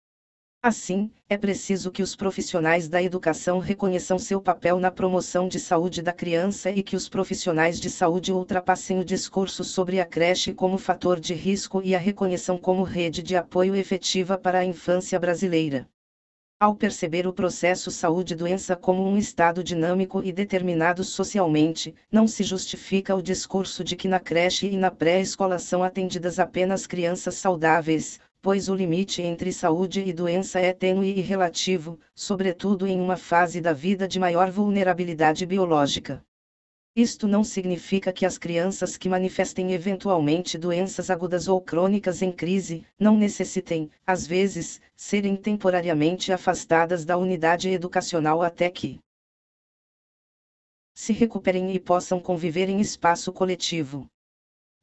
Assim, é preciso que os profissionais da educação reconheçam seu papel na promoção de saúde da criança e que os profissionais de saúde ultrapassem o discurso sobre a creche como fator de risco e a reconheçam como rede de apoio efetiva para a infância brasileira. Ao perceber o processo saúde-doença como um estado dinâmico e determinado socialmente, não se justifica o discurso de que na creche e na pré-escola são atendidas apenas crianças saudáveis, pois o limite entre saúde e doença é tênue e relativo, sobretudo em uma fase da vida de maior vulnerabilidade biológica. Isto não significa que as crianças que manifestem eventualmente doenças agudas ou crônicas em crise não necessitem, às vezes, serem temporariamente afastadas da unidade educacional até que se recuperem e possam conviver em espaço coletivo.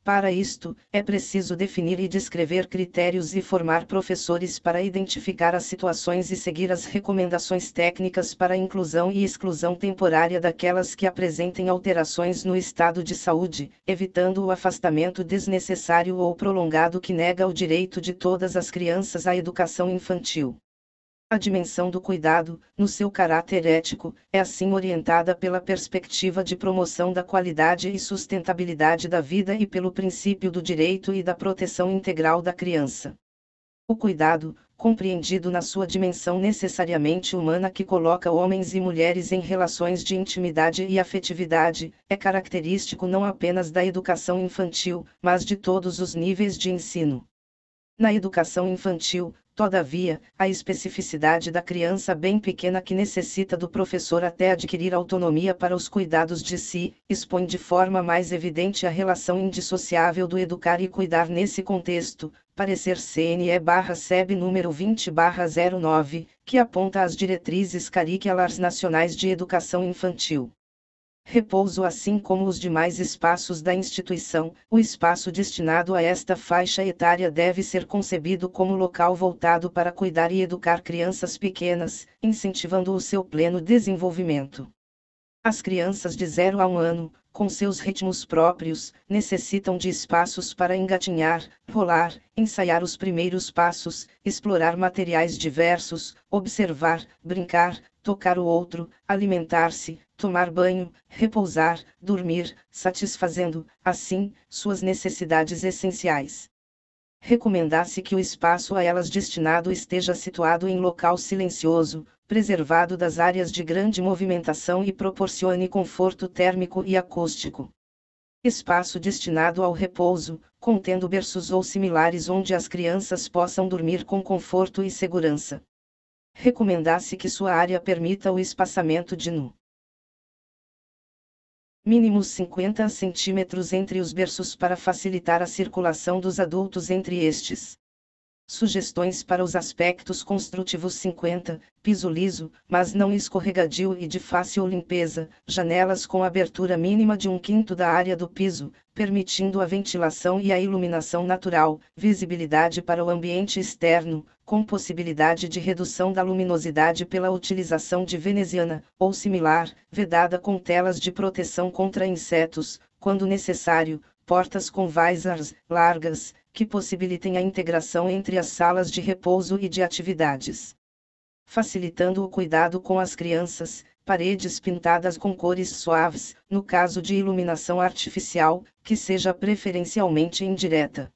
Para isto, é preciso definir e descrever critérios e formar professores para identificar as situações e seguir as recomendações técnicas para inclusão e exclusão temporária daquelas que apresentem alterações no estado de saúde, evitando o afastamento desnecessário ou prolongado que nega o direito de todas as crianças à educação infantil. A dimensão do cuidado, no seu caráter ético, é assim orientada pela perspectiva de promoção da qualidade e sustentabilidade da vida e pelo princípio do direito e da proteção integral da criança. O cuidado, compreendido na sua dimensão necessariamente humana que coloca homens e mulheres em relações de intimidade e afetividade, é característico não apenas da educação infantil, mas de todos os níveis de ensino. Na educação infantil, Todavia, a especificidade da criança bem pequena que necessita do professor até adquirir autonomia para os cuidados de si, expõe de forma mais evidente a relação indissociável do educar e cuidar nesse contexto, parecer CNE-SEB número 20-09, que aponta as diretrizes curriculares nacionais de educação infantil repouso assim como os demais espaços da instituição, o espaço destinado a esta faixa etária deve ser concebido como local voltado para cuidar e educar crianças pequenas, incentivando o seu pleno desenvolvimento. As crianças de 0 a 1 um ano, com seus ritmos próprios, necessitam de espaços para engatinhar, rolar, ensaiar os primeiros passos, explorar materiais diversos, observar, brincar, tocar o outro, alimentar-se, tomar banho, repousar, dormir, satisfazendo, assim, suas necessidades essenciais. Recomendar-se que o espaço a elas destinado esteja situado em local silencioso, preservado das áreas de grande movimentação e proporcione conforto térmico e acústico. Espaço destinado ao repouso, contendo berços ou similares onde as crianças possam dormir com conforto e segurança recomendar-se que sua área permita o espaçamento de nu mínimo 50 centímetros entre os berços para facilitar a circulação dos adultos entre estes. Sugestões para os aspectos construtivos 50, piso liso, mas não escorregadio e de fácil limpeza, janelas com abertura mínima de um quinto da área do piso, permitindo a ventilação e a iluminação natural, visibilidade para o ambiente externo, com possibilidade de redução da luminosidade pela utilização de veneziana, ou similar, vedada com telas de proteção contra insetos, quando necessário, portas com visors, largas, que possibilitem a integração entre as salas de repouso e de atividades, facilitando o cuidado com as crianças, paredes pintadas com cores suaves, no caso de iluminação artificial, que seja preferencialmente indireta.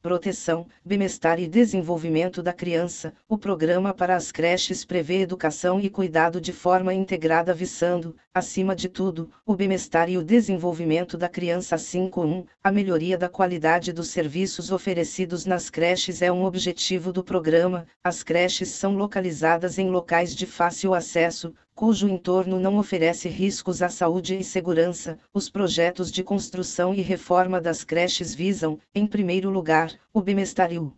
Proteção, Bem-estar e Desenvolvimento da Criança. O programa para as creches prevê educação e cuidado de forma integrada, visando acima de tudo, o bem-estar e o desenvolvimento da criança 5.1, assim a melhoria da qualidade dos serviços oferecidos nas creches é um objetivo do programa. As creches são localizadas em locais de fácil acesso, cujo entorno não oferece riscos à saúde e segurança, os projetos de construção e reforma das creches visam, em primeiro lugar, o bem-estar e o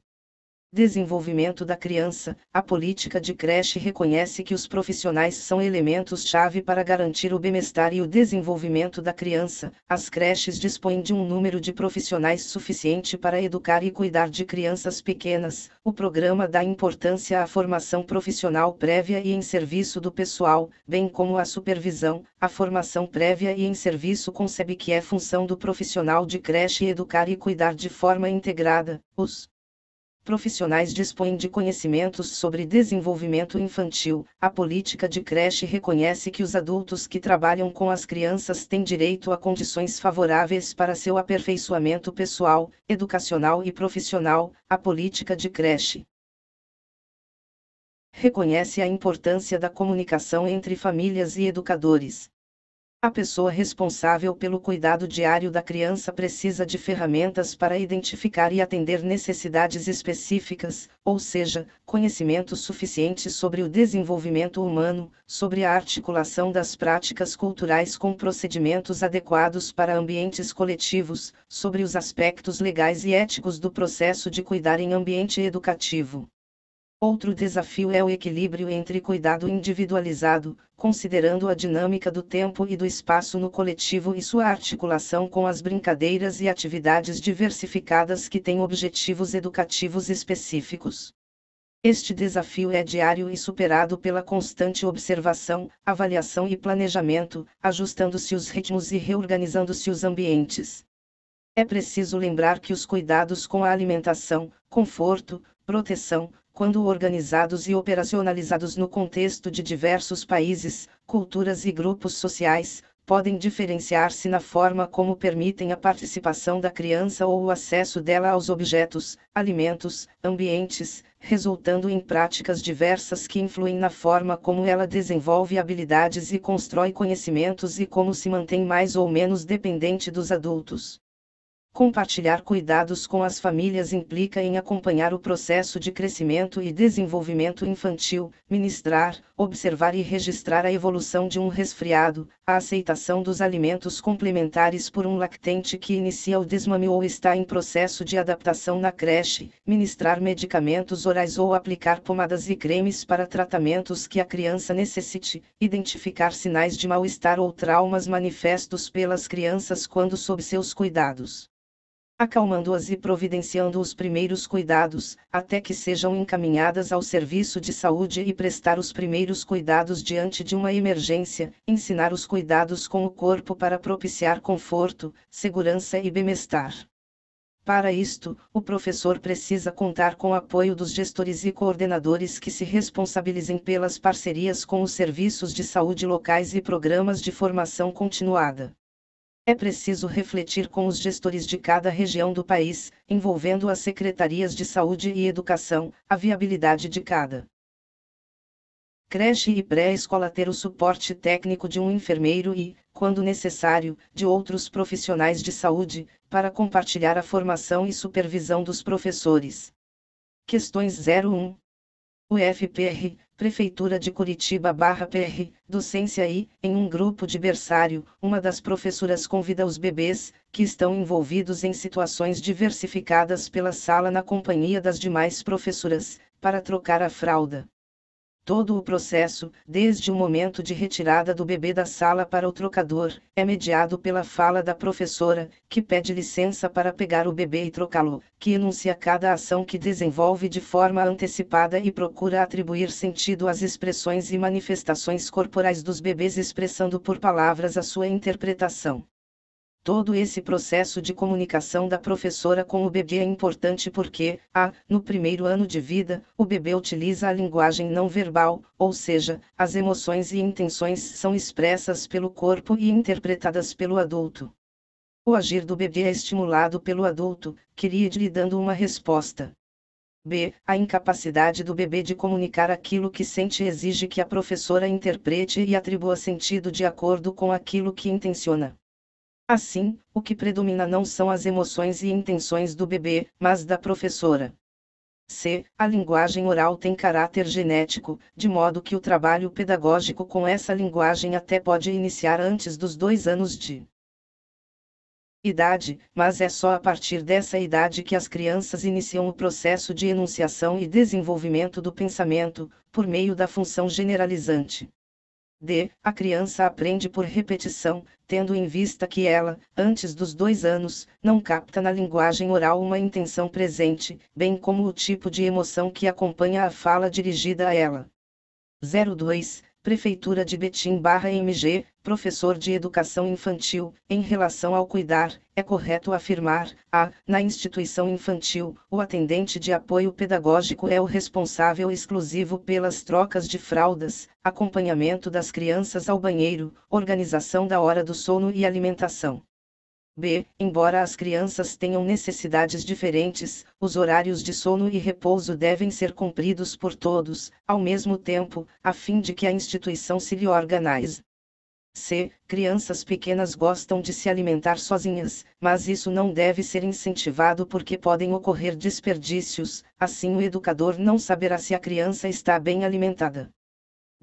Desenvolvimento da criança, a política de creche reconhece que os profissionais são elementos-chave para garantir o bem-estar e o desenvolvimento da criança. As creches dispõem de um número de profissionais suficiente para educar e cuidar de crianças pequenas. O programa dá importância à formação profissional prévia e em serviço do pessoal, bem como à supervisão. A formação prévia e em serviço concebe que é função do profissional de creche educar e cuidar de forma integrada os profissionais dispõem de conhecimentos sobre desenvolvimento infantil, a política de creche reconhece que os adultos que trabalham com as crianças têm direito a condições favoráveis para seu aperfeiçoamento pessoal, educacional e profissional, a política de creche. Reconhece a importância da comunicação entre famílias e educadores, a pessoa responsável pelo cuidado diário da criança precisa de ferramentas para identificar e atender necessidades específicas, ou seja, conhecimento suficiente sobre o desenvolvimento humano, sobre a articulação das práticas culturais com procedimentos adequados para ambientes coletivos, sobre os aspectos legais e éticos do processo de cuidar em ambiente educativo. Outro desafio é o equilíbrio entre cuidado individualizado, considerando a dinâmica do tempo e do espaço no coletivo e sua articulação com as brincadeiras e atividades diversificadas que têm objetivos educativos específicos. Este desafio é diário e superado pela constante observação, avaliação e planejamento, ajustando-se os ritmos e reorganizando-se os ambientes. É preciso lembrar que os cuidados com a alimentação, conforto, proteção, quando organizados e operacionalizados no contexto de diversos países, culturas e grupos sociais, podem diferenciar-se na forma como permitem a participação da criança ou o acesso dela aos objetos, alimentos, ambientes, resultando em práticas diversas que influem na forma como ela desenvolve habilidades e constrói conhecimentos e como se mantém mais ou menos dependente dos adultos. Compartilhar cuidados com as famílias implica em acompanhar o processo de crescimento e desenvolvimento infantil, ministrar, observar e registrar a evolução de um resfriado, a aceitação dos alimentos complementares por um lactente que inicia o desmame ou está em processo de adaptação na creche, ministrar medicamentos orais ou aplicar pomadas e cremes para tratamentos que a criança necessite, identificar sinais de mal-estar ou traumas manifestos pelas crianças quando sob seus cuidados acalmando-as e providenciando os primeiros cuidados, até que sejam encaminhadas ao serviço de saúde e prestar os primeiros cuidados diante de uma emergência, ensinar os cuidados com o corpo para propiciar conforto, segurança e bem-estar. Para isto, o professor precisa contar com o apoio dos gestores e coordenadores que se responsabilizem pelas parcerias com os serviços de saúde locais e programas de formação continuada. É preciso refletir com os gestores de cada região do país, envolvendo as secretarias de saúde e educação, a viabilidade de cada creche e pré-escola ter o suporte técnico de um enfermeiro e, quando necessário, de outros profissionais de saúde, para compartilhar a formação e supervisão dos professores. Questões 01 UFPR, Prefeitura de Curitiba barra PR, docência e, em um grupo de berçário, uma das professoras convida os bebês, que estão envolvidos em situações diversificadas pela sala na companhia das demais professoras, para trocar a fralda. Todo o processo, desde o momento de retirada do bebê da sala para o trocador, é mediado pela fala da professora, que pede licença para pegar o bebê e trocá-lo, que enuncia cada ação que desenvolve de forma antecipada e procura atribuir sentido às expressões e manifestações corporais dos bebês, expressando por palavras a sua interpretação. Todo esse processo de comunicação da professora com o bebê é importante porque, a, no primeiro ano de vida, o bebê utiliza a linguagem não verbal, ou seja, as emoções e intenções são expressas pelo corpo e interpretadas pelo adulto. O agir do bebê é estimulado pelo adulto, queria lhe dando uma resposta. B. A incapacidade do bebê de comunicar aquilo que sente exige que a professora interprete e atribua sentido de acordo com aquilo que intenciona. Assim, o que predomina não são as emoções e intenções do bebê, mas da professora. C. A linguagem oral tem caráter genético, de modo que o trabalho pedagógico com essa linguagem até pode iniciar antes dos dois anos de idade, mas é só a partir dessa idade que as crianças iniciam o processo de enunciação e desenvolvimento do pensamento, por meio da função generalizante. D. A criança aprende por repetição, tendo em vista que ela, antes dos dois anos, não capta na linguagem oral uma intenção presente, bem como o tipo de emoção que acompanha a fala dirigida a ela. 02. Prefeitura de Betim barra MG, professor de educação infantil, em relação ao cuidar, é correto afirmar, a, na instituição infantil, o atendente de apoio pedagógico é o responsável exclusivo pelas trocas de fraldas, acompanhamento das crianças ao banheiro, organização da hora do sono e alimentação. B. Embora as crianças tenham necessidades diferentes, os horários de sono e repouso devem ser cumpridos por todos, ao mesmo tempo, a fim de que a instituição se lhe organize. C. Crianças pequenas gostam de se alimentar sozinhas, mas isso não deve ser incentivado porque podem ocorrer desperdícios, assim o educador não saberá se a criança está bem alimentada.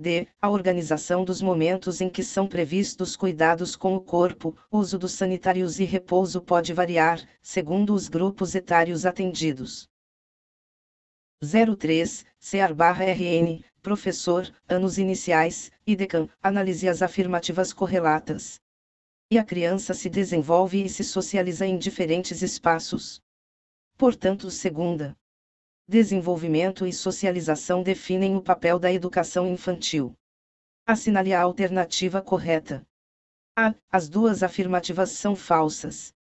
D. A organização dos momentos em que são previstos cuidados com o corpo, uso dos sanitários e repouso pode variar, segundo os grupos etários atendidos. 03, CR-RN, professor, anos iniciais, e analise as afirmativas correlatas. E a criança se desenvolve e se socializa em diferentes espaços. Portanto, segunda desenvolvimento e socialização definem o papel da educação infantil. Assinale a alternativa correta. A. As duas afirmativas são falsas.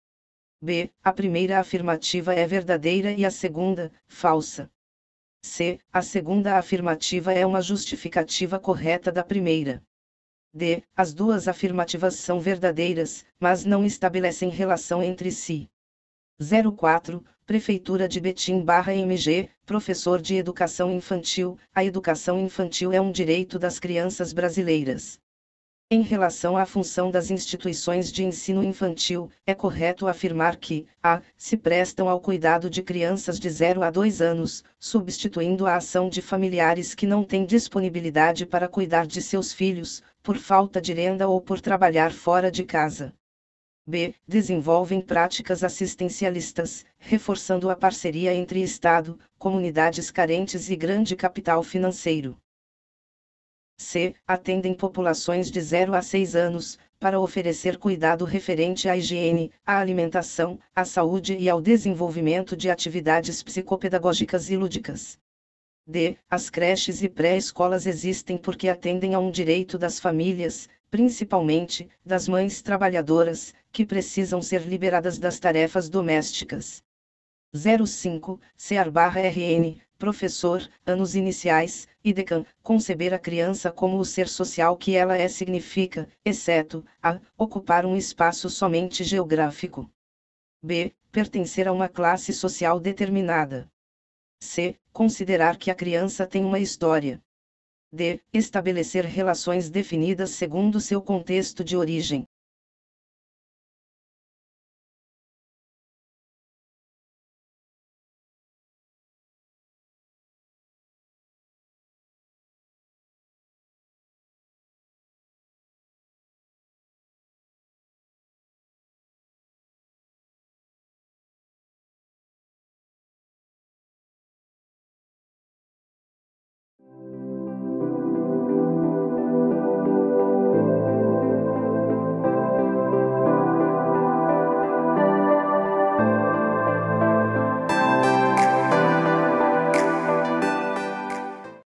B. A primeira afirmativa é verdadeira e a segunda, falsa. C. A segunda afirmativa é uma justificativa correta da primeira. D. As duas afirmativas são verdadeiras, mas não estabelecem relação entre si. 04, Prefeitura de Betim barra MG, professor de educação infantil, a educação infantil é um direito das crianças brasileiras. Em relação à função das instituições de ensino infantil, é correto afirmar que, a, se prestam ao cuidado de crianças de 0 a 2 anos, substituindo a ação de familiares que não têm disponibilidade para cuidar de seus filhos, por falta de renda ou por trabalhar fora de casa. B. Desenvolvem práticas assistencialistas, reforçando a parceria entre Estado, comunidades carentes e grande capital financeiro. C. Atendem populações de 0 a 6 anos, para oferecer cuidado referente à higiene, à alimentação, à saúde e ao desenvolvimento de atividades psicopedagógicas e lúdicas. D. As creches e pré-escolas existem porque atendem a um direito das famílias, principalmente, das mães trabalhadoras, que precisam ser liberadas das tarefas domésticas. 05, CR-RN, professor, anos iniciais, e conceber a criança como o ser social que ela é significa, exceto, a, ocupar um espaço somente geográfico. b, pertencer a uma classe social determinada. c, considerar que a criança tem uma história d. Estabelecer relações definidas segundo seu contexto de origem,